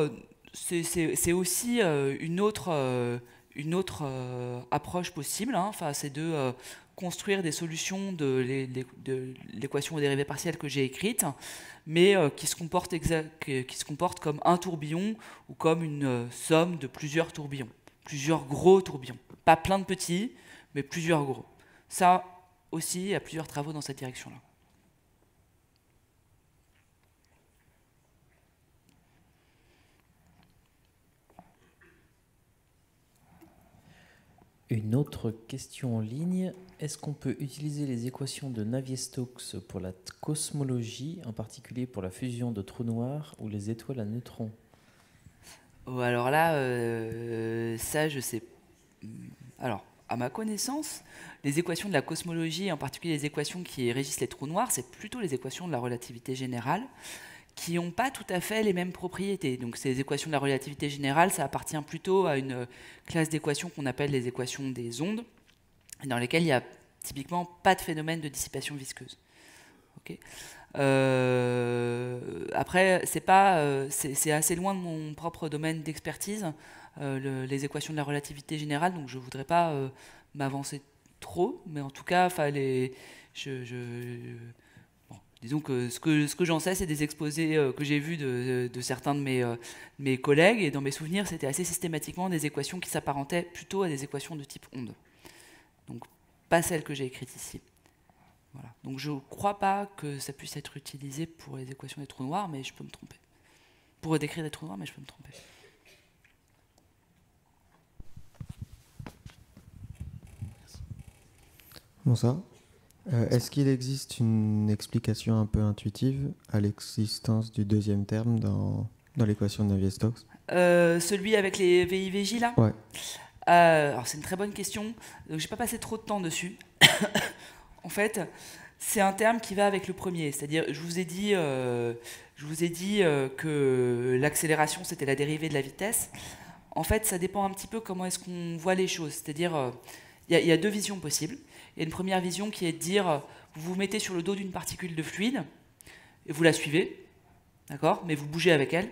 c'est aussi euh, une autre, euh, euh, approche possible. Hein. Enfin, c'est de construire des solutions de l'équation aux dérivées partielles que j'ai écrite, mais qui, se comporte qui se comportent comme un tourbillon ou comme une somme de plusieurs tourbillons, plusieurs gros tourbillons. Pas plein de petits, mais plusieurs gros. Ça aussi, il y a plusieurs travaux dans cette direction-là. Une autre question en ligne. Est-ce qu'on peut utiliser les équations de Navier-Stokes pour la cosmologie, en particulier pour la fusion de trous noirs ou les étoiles à neutrons oh, Alors là, euh, ça, je sais. Alors, à ma connaissance, les équations de la cosmologie, en particulier les équations qui régissent les trous noirs, c'est plutôt les équations de la relativité générale qui n'ont pas tout à fait les mêmes propriétés. Donc ces équations de la relativité générale, ça appartient plutôt à une classe d'équations qu'on appelle les équations des ondes, dans lesquelles il n'y a typiquement pas de phénomène de dissipation visqueuse. Euh, après, euh, c'est assez loin de mon propre domaine d'expertise, euh, les équations de la relativité générale, donc je ne voudrais pas m'avancer trop, mais en tout cas, les, je, je, disons que ce que, j'en sais, c'est des exposés euh, que j'ai vus de, certains de euh, mes, collègues, et dans mes souvenirs, c'était assez systématiquement des équations qui s'apparentaient plutôt à des équations de type onde. Donc, pas celles que j'ai écrites ici. Donc, je ne crois pas que ça puisse être utilisé pour les équations des trous noirs, mais je peux me tromper. Pour décrire des trous noirs, mais je peux me tromper. Bonsoir. Euh, est-ce qu'il existe une explication un peu intuitive à l'existence du deuxième terme dans, l'équation de Navier-Stokes euh, Celui avec les VIVJ là euh, c'est une très bonne question, Je n'ai pas passé trop de temps dessus. <coughs> en fait, c'est un terme qui va avec le premier, c'est-à-dire je vous ai dit, je vous ai dit que l'accélération c'était la dérivée de la vitesse. En fait, ça dépend un petit peu comment est-ce qu'on voit les choses, c'est-à-dire il y, a deux visions possibles. Il y a une première vision qui est de dire, euh, vous vous mettez sur le dos d'une particule de fluide, et vous la suivez, d'accord Mais vous bougez avec elle.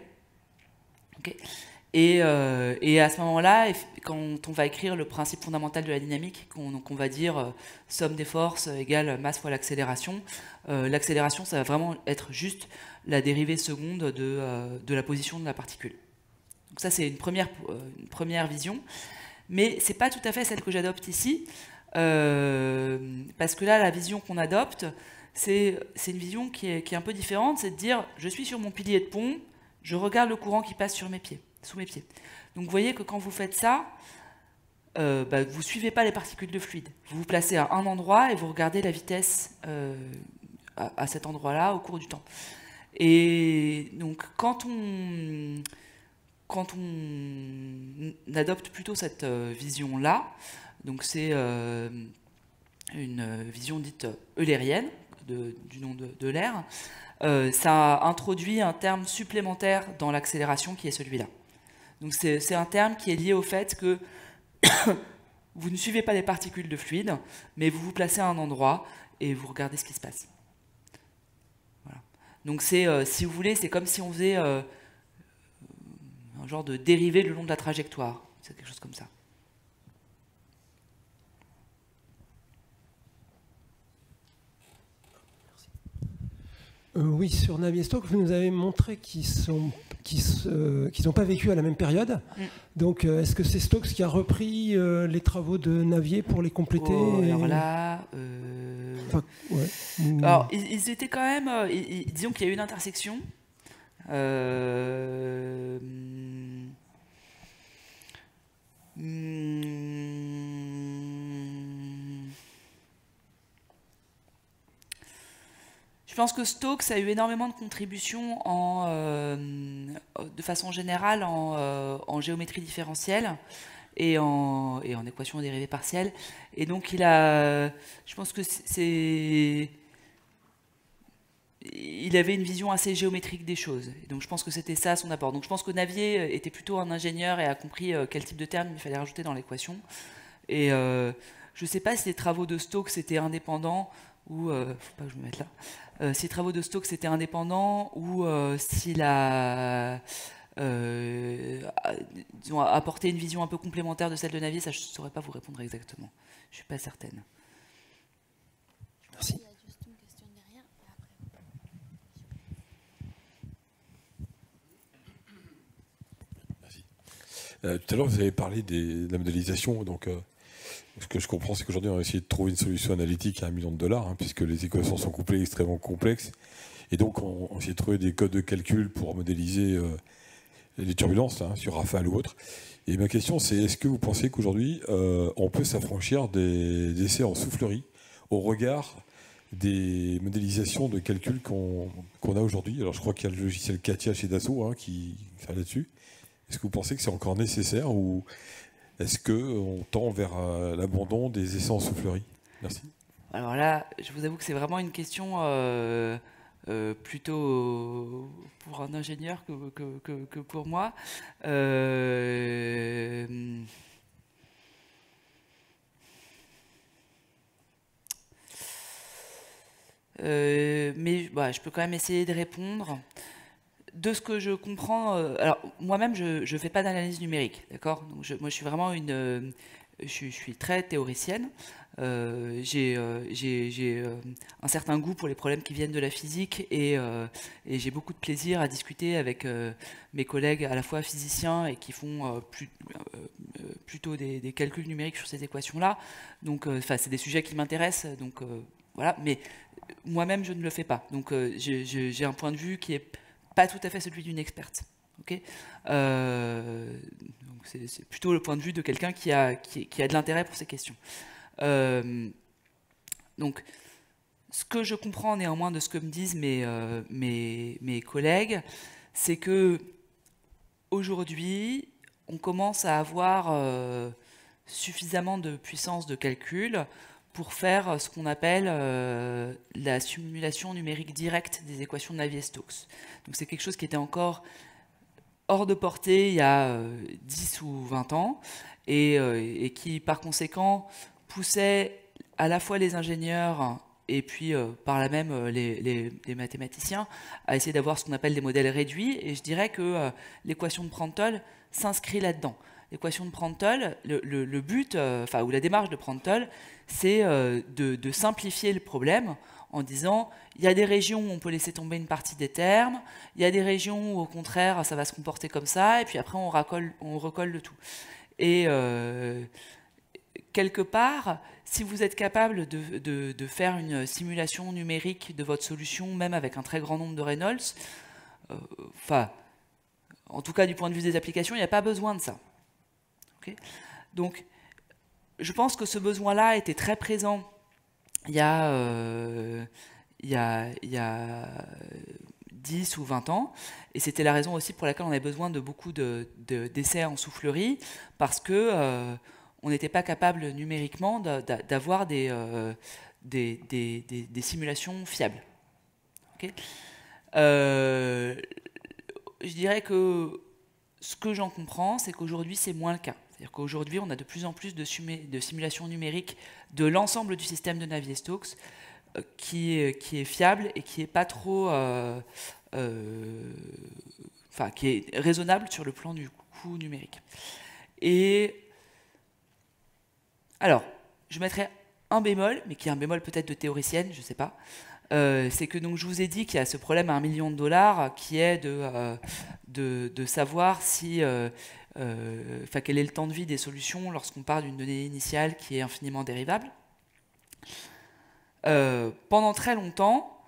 Euh, et, à ce moment-là, quand on va écrire le principe fondamental de la dynamique, qu'on va dire euh, somme des forces égale masse fois l'accélération, l'accélération, ça va vraiment être juste la dérivée seconde de, la position de la particule. Donc ça, c'est une première, une première vision. Mais ce n'est pas tout à fait celle que j'adopte ici. Euh, parce que là, la vision qu'on adopte, c'est une vision qui est, un peu différente, c'est de dire je suis sur mon pilier de pont, je regarde le courant qui passe sur mes pieds, sous mes pieds. Donc vous voyez que quand vous faites ça, euh, bah, vous ne suivez pas les particules de fluide. Vous vous placez à un endroit et vous regardez la vitesse euh, à, cet endroit-là au cours du temps. Et donc quand on, quand on adopte plutôt cette vision-là, donc c'est euh, une vision dite eulérienne du nom de, l'air. Euh, ça introduit un terme supplémentaire dans l'accélération qui est celui-là. Donc c'est un terme qui est lié au fait que <coughs> vous ne suivez pas les particules de fluide, mais vous vous placez à un endroit et vous regardez ce qui se passe. Donc c'est, euh, si vous voulez, c'est comme si on faisait un genre de dérivé le long de la trajectoire, c'est quelque chose comme ça. Euh, oui, sur Navier-Stokes, vous nous avez montré qu'ils n'ont euh, pas vécu à la même période. Mm. Donc, euh, est-ce que c'est Stokes qui a repris les travaux de Navier pour les compléter oh, Alors mm. ils, étaient quand même, disons qu'il y a eu une intersection. Hmm, hmm, Je pense que Stokes a eu énormément de contributions euh, de façon générale euh, en, géométrie différentielle et en, et en équation dérivée Et donc, il a, je pense que c'est. Il avait une vision assez géométrique des choses. donc, je pense que c'était ça son apport. Donc, je pense que Navier était plutôt un ingénieur et a compris euh, quel type de terme il fallait rajouter dans l'équation. Et je ne sais pas si les travaux de Stokes étaient indépendants ou euh, faut pas que je me mette là, euh, si les travaux de Stokes étaient indépendants ou euh, s'il a apporté une vision un peu complémentaire de celle de Navier, ça je ne saurais pas vous répondre exactement. Je ne suis pas certaine. Merci. Merci. tout à l'heure, vous avez parlé de la modélisation, donc ce que je comprends, c'est qu'aujourd'hui, on a essayé de trouver une solution analytique à un million de dollars, hein, puisque les équations sont couplées extrêmement complexes. Et donc, on, s'est trouvé des codes de calcul pour modéliser euh, les turbulences hein, sur Rafale ou autre. Et ma question, c'est est-ce que vous pensez qu'aujourd'hui, euh, on peut s'affranchir des, essais en soufflerie au regard des modélisations de calcul qu'on a aujourd'hui Alors, je crois qu'il y a le logiciel Katia chez Dassault hein, qui, fait là-dessus. Est-ce que vous pensez que c'est encore nécessaire ou est-ce qu'on tend vers euh, l'abandon des essences fleuries Merci. Alors là, je vous avoue que c'est vraiment une question euh, euh, plutôt pour un ingénieur que, que, pour moi. mais bah, je peux quand même essayer de répondre de ce que je comprends, euh, alors moi-même, je ne fais pas d'analyse numérique, d'accord Donc je, moi, je suis vraiment une, euh, je, suis très théoricienne. Euh, j'ai un certain goût pour les problèmes qui viennent de la physique et, j'ai beaucoup de plaisir à discuter avec mes collègues à la fois physiciens et qui font plutôt des, des, calculs numériques sur ces équations-là. Donc, enfin, c'est des sujets qui m'intéressent. Donc voilà, mais moi-même, je ne le fais pas. Donc j'ai un point de vue qui est pas tout à fait celui d'une experte. Euh, c'est plutôt le point de vue de quelqu'un qui a, qui, a, de l'intérêt pour ces questions. Euh, donc, ce que je comprends néanmoins de ce que me disent mes, euh, mes collègues, c'est que aujourd'hui, on commence à avoir suffisamment de puissance de calcul pour faire euh, ce qu'on appelle euh, la simulation numérique directe des équations de Navier-Stokes. Donc c'est quelque chose qui était encore hors de portée il y a 10 euh, ou 20 ans et, qui par conséquent poussait à la fois les ingénieurs et puis par là même les, les mathématiciens à essayer d'avoir ce qu'on appelle des modèles réduits et je dirais que l'équation de Prandtl s'inscrit là-dedans l'équation de Prandtl, le, but, euh, enfin, ou la démarche de Prandtl, c'est euh, de, simplifier le problème en disant il y a des régions où on peut laisser tomber une partie des termes, il y a des régions où au contraire ça va se comporter comme ça, et puis après on, on recolle le tout. Et euh, quelque part, si vous êtes capable de, faire une simulation numérique de votre solution, même avec un très grand nombre de Reynolds, enfin, en tout cas du point de vue des applications, il n'y a pas besoin de ça. Donc, je pense que ce besoin-là était très présent il y a, 10 euh, ou 20 ans. Et c'était la raison aussi pour laquelle on avait besoin de beaucoup d'essais de, en soufflerie, parce que euh, on n'était pas capable numériquement d'avoir euh, des, simulations fiables. je dirais que ce que j'en comprends, c'est qu'aujourd'hui, c'est moins le cas. C'est-à-dire qu'aujourd'hui, on a de plus en plus de, simulations numériques de l'ensemble du système de Navier-Stokes euh, qui, est fiable et qui est pas trop. Euh, euh, enfin, qui est raisonnable sur le plan du coût numérique. Et. Alors, je mettrais un bémol, mais qui est un bémol peut-être de théoricienne, je ne sais pas. Euh, c'est que je vous ai dit qu'il y a ce problème à un million de dollars qui est de, euh, savoir si, euh, quel est le temps de vie des solutions lorsqu'on part d'une donnée initiale qui est infiniment dérivable. pendant très longtemps,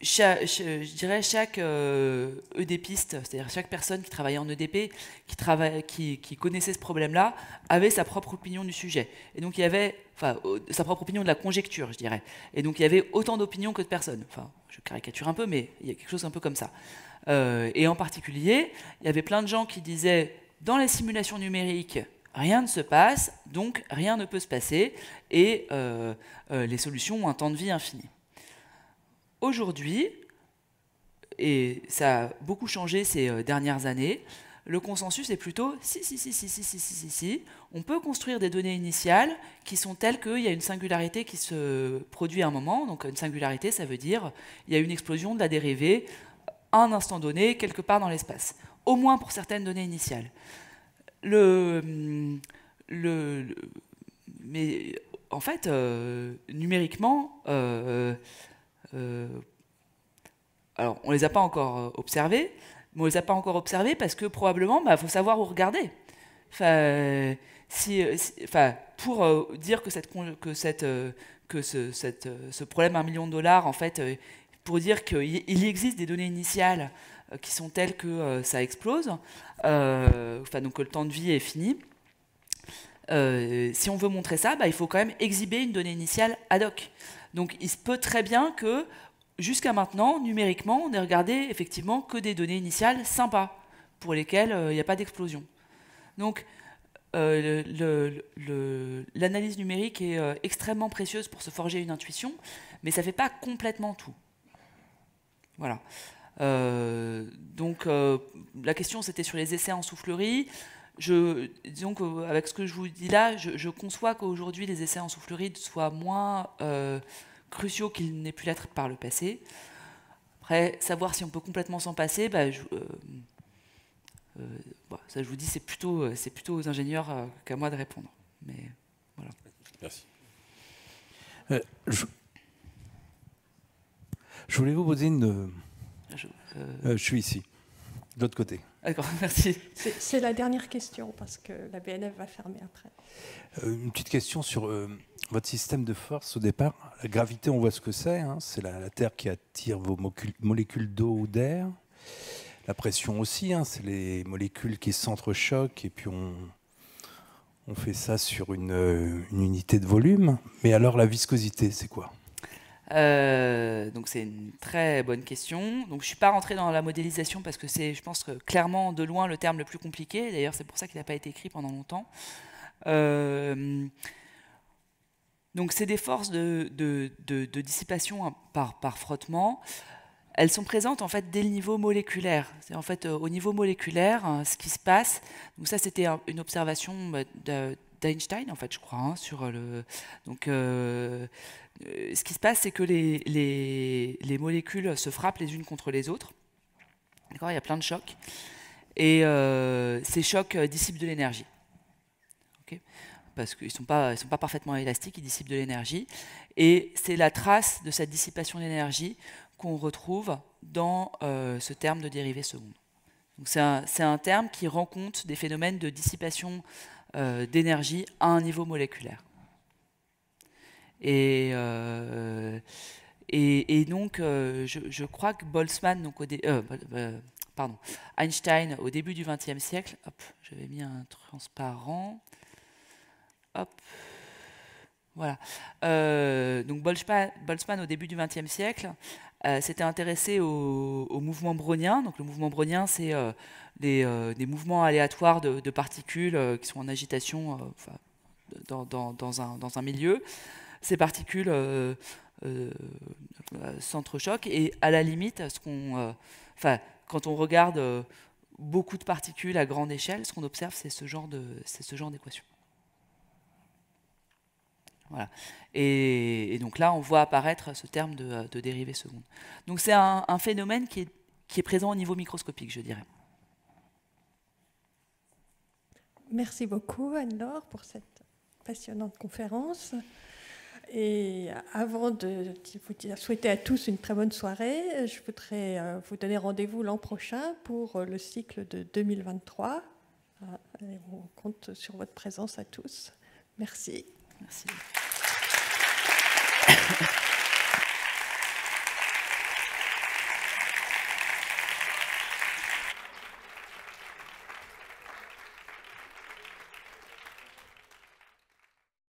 je dirais chaque EDPiste, euh, e c'est-à-dire chaque personne qui travaillait en EDP, qui, travaille, qui, connaissait ce problème-là, avait sa propre opinion du sujet. Et donc il y avait, enfin, sa propre opinion de la conjecture, je dirais. Et donc il y avait autant d'opinions que de personnes. Enfin, je caricature un peu, mais il y a quelque chose un peu comme ça. Euh, et en particulier, il y avait plein de gens qui disaient, dans la simulation numérique, rien ne se passe, donc rien ne peut se passer, et euh, les solutions ont un temps de vie infini. Aujourd'hui, et ça a beaucoup changé ces euh, dernières années, le consensus est plutôt si, si, si, si, si, si, si, si, si. On peut construire des données initiales qui sont telles qu'il y a une singularité qui se produit à un moment. Donc une singularité, ça veut dire il y a une explosion de la dérivée à un instant donné, quelque part dans l'espace. Au moins pour certaines données initiales. Le, mm, le, mais en fait, euh, numériquement, euh, euh, alors, on ne les a pas encore euh, observés, mais on ne les a pas encore observés parce que probablement, il bah, faut savoir où regarder. Enfin, si, euh, enfin, pour dire que, cette, que, cette, que ce, cette, ce, problème à un million de dollars, en fait, pour dire qu'il existe des données initiales qui sont telles que ça explose, enfin, donc que le temps de vie est fini. si on veut montrer ça, bah, il faut quand même exhiber une donnée initiale ad hoc. Donc il se peut très bien que jusqu'à maintenant, numériquement, on ait regardé effectivement que des données initiales sympas, pour lesquelles euh, il n'y a pas d'explosion. Donc euh, l'analyse numérique est euh, extrêmement précieuse pour se forger une intuition, mais ça ne fait pas complètement tout. Voilà. donc la question c'était sur les essais en soufflerie je, disons qu'avec ce que je vous dis là, je, conçois qu'aujourd'hui les essais en soufflerie soient moins euh, cruciaux qu'ils n'aient pu l'être par le passé. Après, savoir si on peut complètement s'en passer, bah, euh, euh, ça je vous dis, c'est plutôt, plutôt aux ingénieurs qu'à moi de répondre. Mais voilà. Merci. Je, je, voulais vous poser une. Ah, je suis ici, de l'autre côté. <laughs> C'est la dernière question parce que la BNF va fermer après. Euh, une petite question sur euh, votre système de force au départ. La gravité, on voit ce que c'est. Hein. C'est la, Terre qui attire vos molécules d'eau ou d'air. La pression aussi, hein. c'est les molécules qui s'entrechoquent et puis on, fait ça sur euh, une unité de volume. Mais alors la viscosité, c'est quoi euh, donc c'est une très bonne question. Donc je suis pas rentré dans la modélisation parce que c'est, je pense, clairement de loin le terme le plus compliqué. D'ailleurs, c'est pour ça qu'il n'a pas été écrit pendant longtemps. Euh, donc c'est des forces de, dissipation hein, par, par, frottement. Elles sont présentes en fait dès le niveau moléculaire. C'est en fait euh, au niveau moléculaire hein, ce qui se passe. Donc ça c'était une observation bah, d'Einstein en fait je crois hein, sur le donc euh, ce qui se passe, c'est que les, molécules se frappent les unes contre les autres. Il y a plein de chocs. Et euh, ces chocs euh, dissipent de l'énergie. Parce qu'ils ne sont, pas parfaitement élastiques, ils dissipent de l'énergie. Et c'est la trace de cette dissipation d'énergie qu'on retrouve dans ce terme de dérivée seconde. C'est un, terme qui rend compte des phénomènes de dissipation d'énergie à un niveau moléculaire. Euh, et, et, donc, euh, je, crois que Boltzmann, donc au euh, pardon, Einstein, au début du XXe siècle, hop, j'avais mis un transparent, hop, voilà. donc Boltzmann, au début du XXe siècle, s'était intéressé au, mouvement brownien. Donc le mouvement brownien, c'est des, mouvements aléatoires de, particules qui sont en agitation dans, dans, un, dans, un, milieu ces particules euh, s'entrechoquent euh, euh, et à la limite, ce qu'on, euh, quand on regarde beaucoup de particules à grande échelle, ce qu'on observe, c'est ce genre de, ce genre d'équation. Voilà. Et, donc là, on voit apparaître ce terme de, dérivée seconde. Donc c'est un, phénomène qui est, qui est présent au niveau microscopique, je dirais. Merci beaucoup, Anne-Laure, pour cette passionnante conférence. Et avant de vous souhaiter à tous une très bonne soirée, je voudrais euh, vous donner rendez-vous l'an prochain pour euh, le cycle de 2023. Euh, on compte sur votre présence à tous. Merci. Merci. <laughs>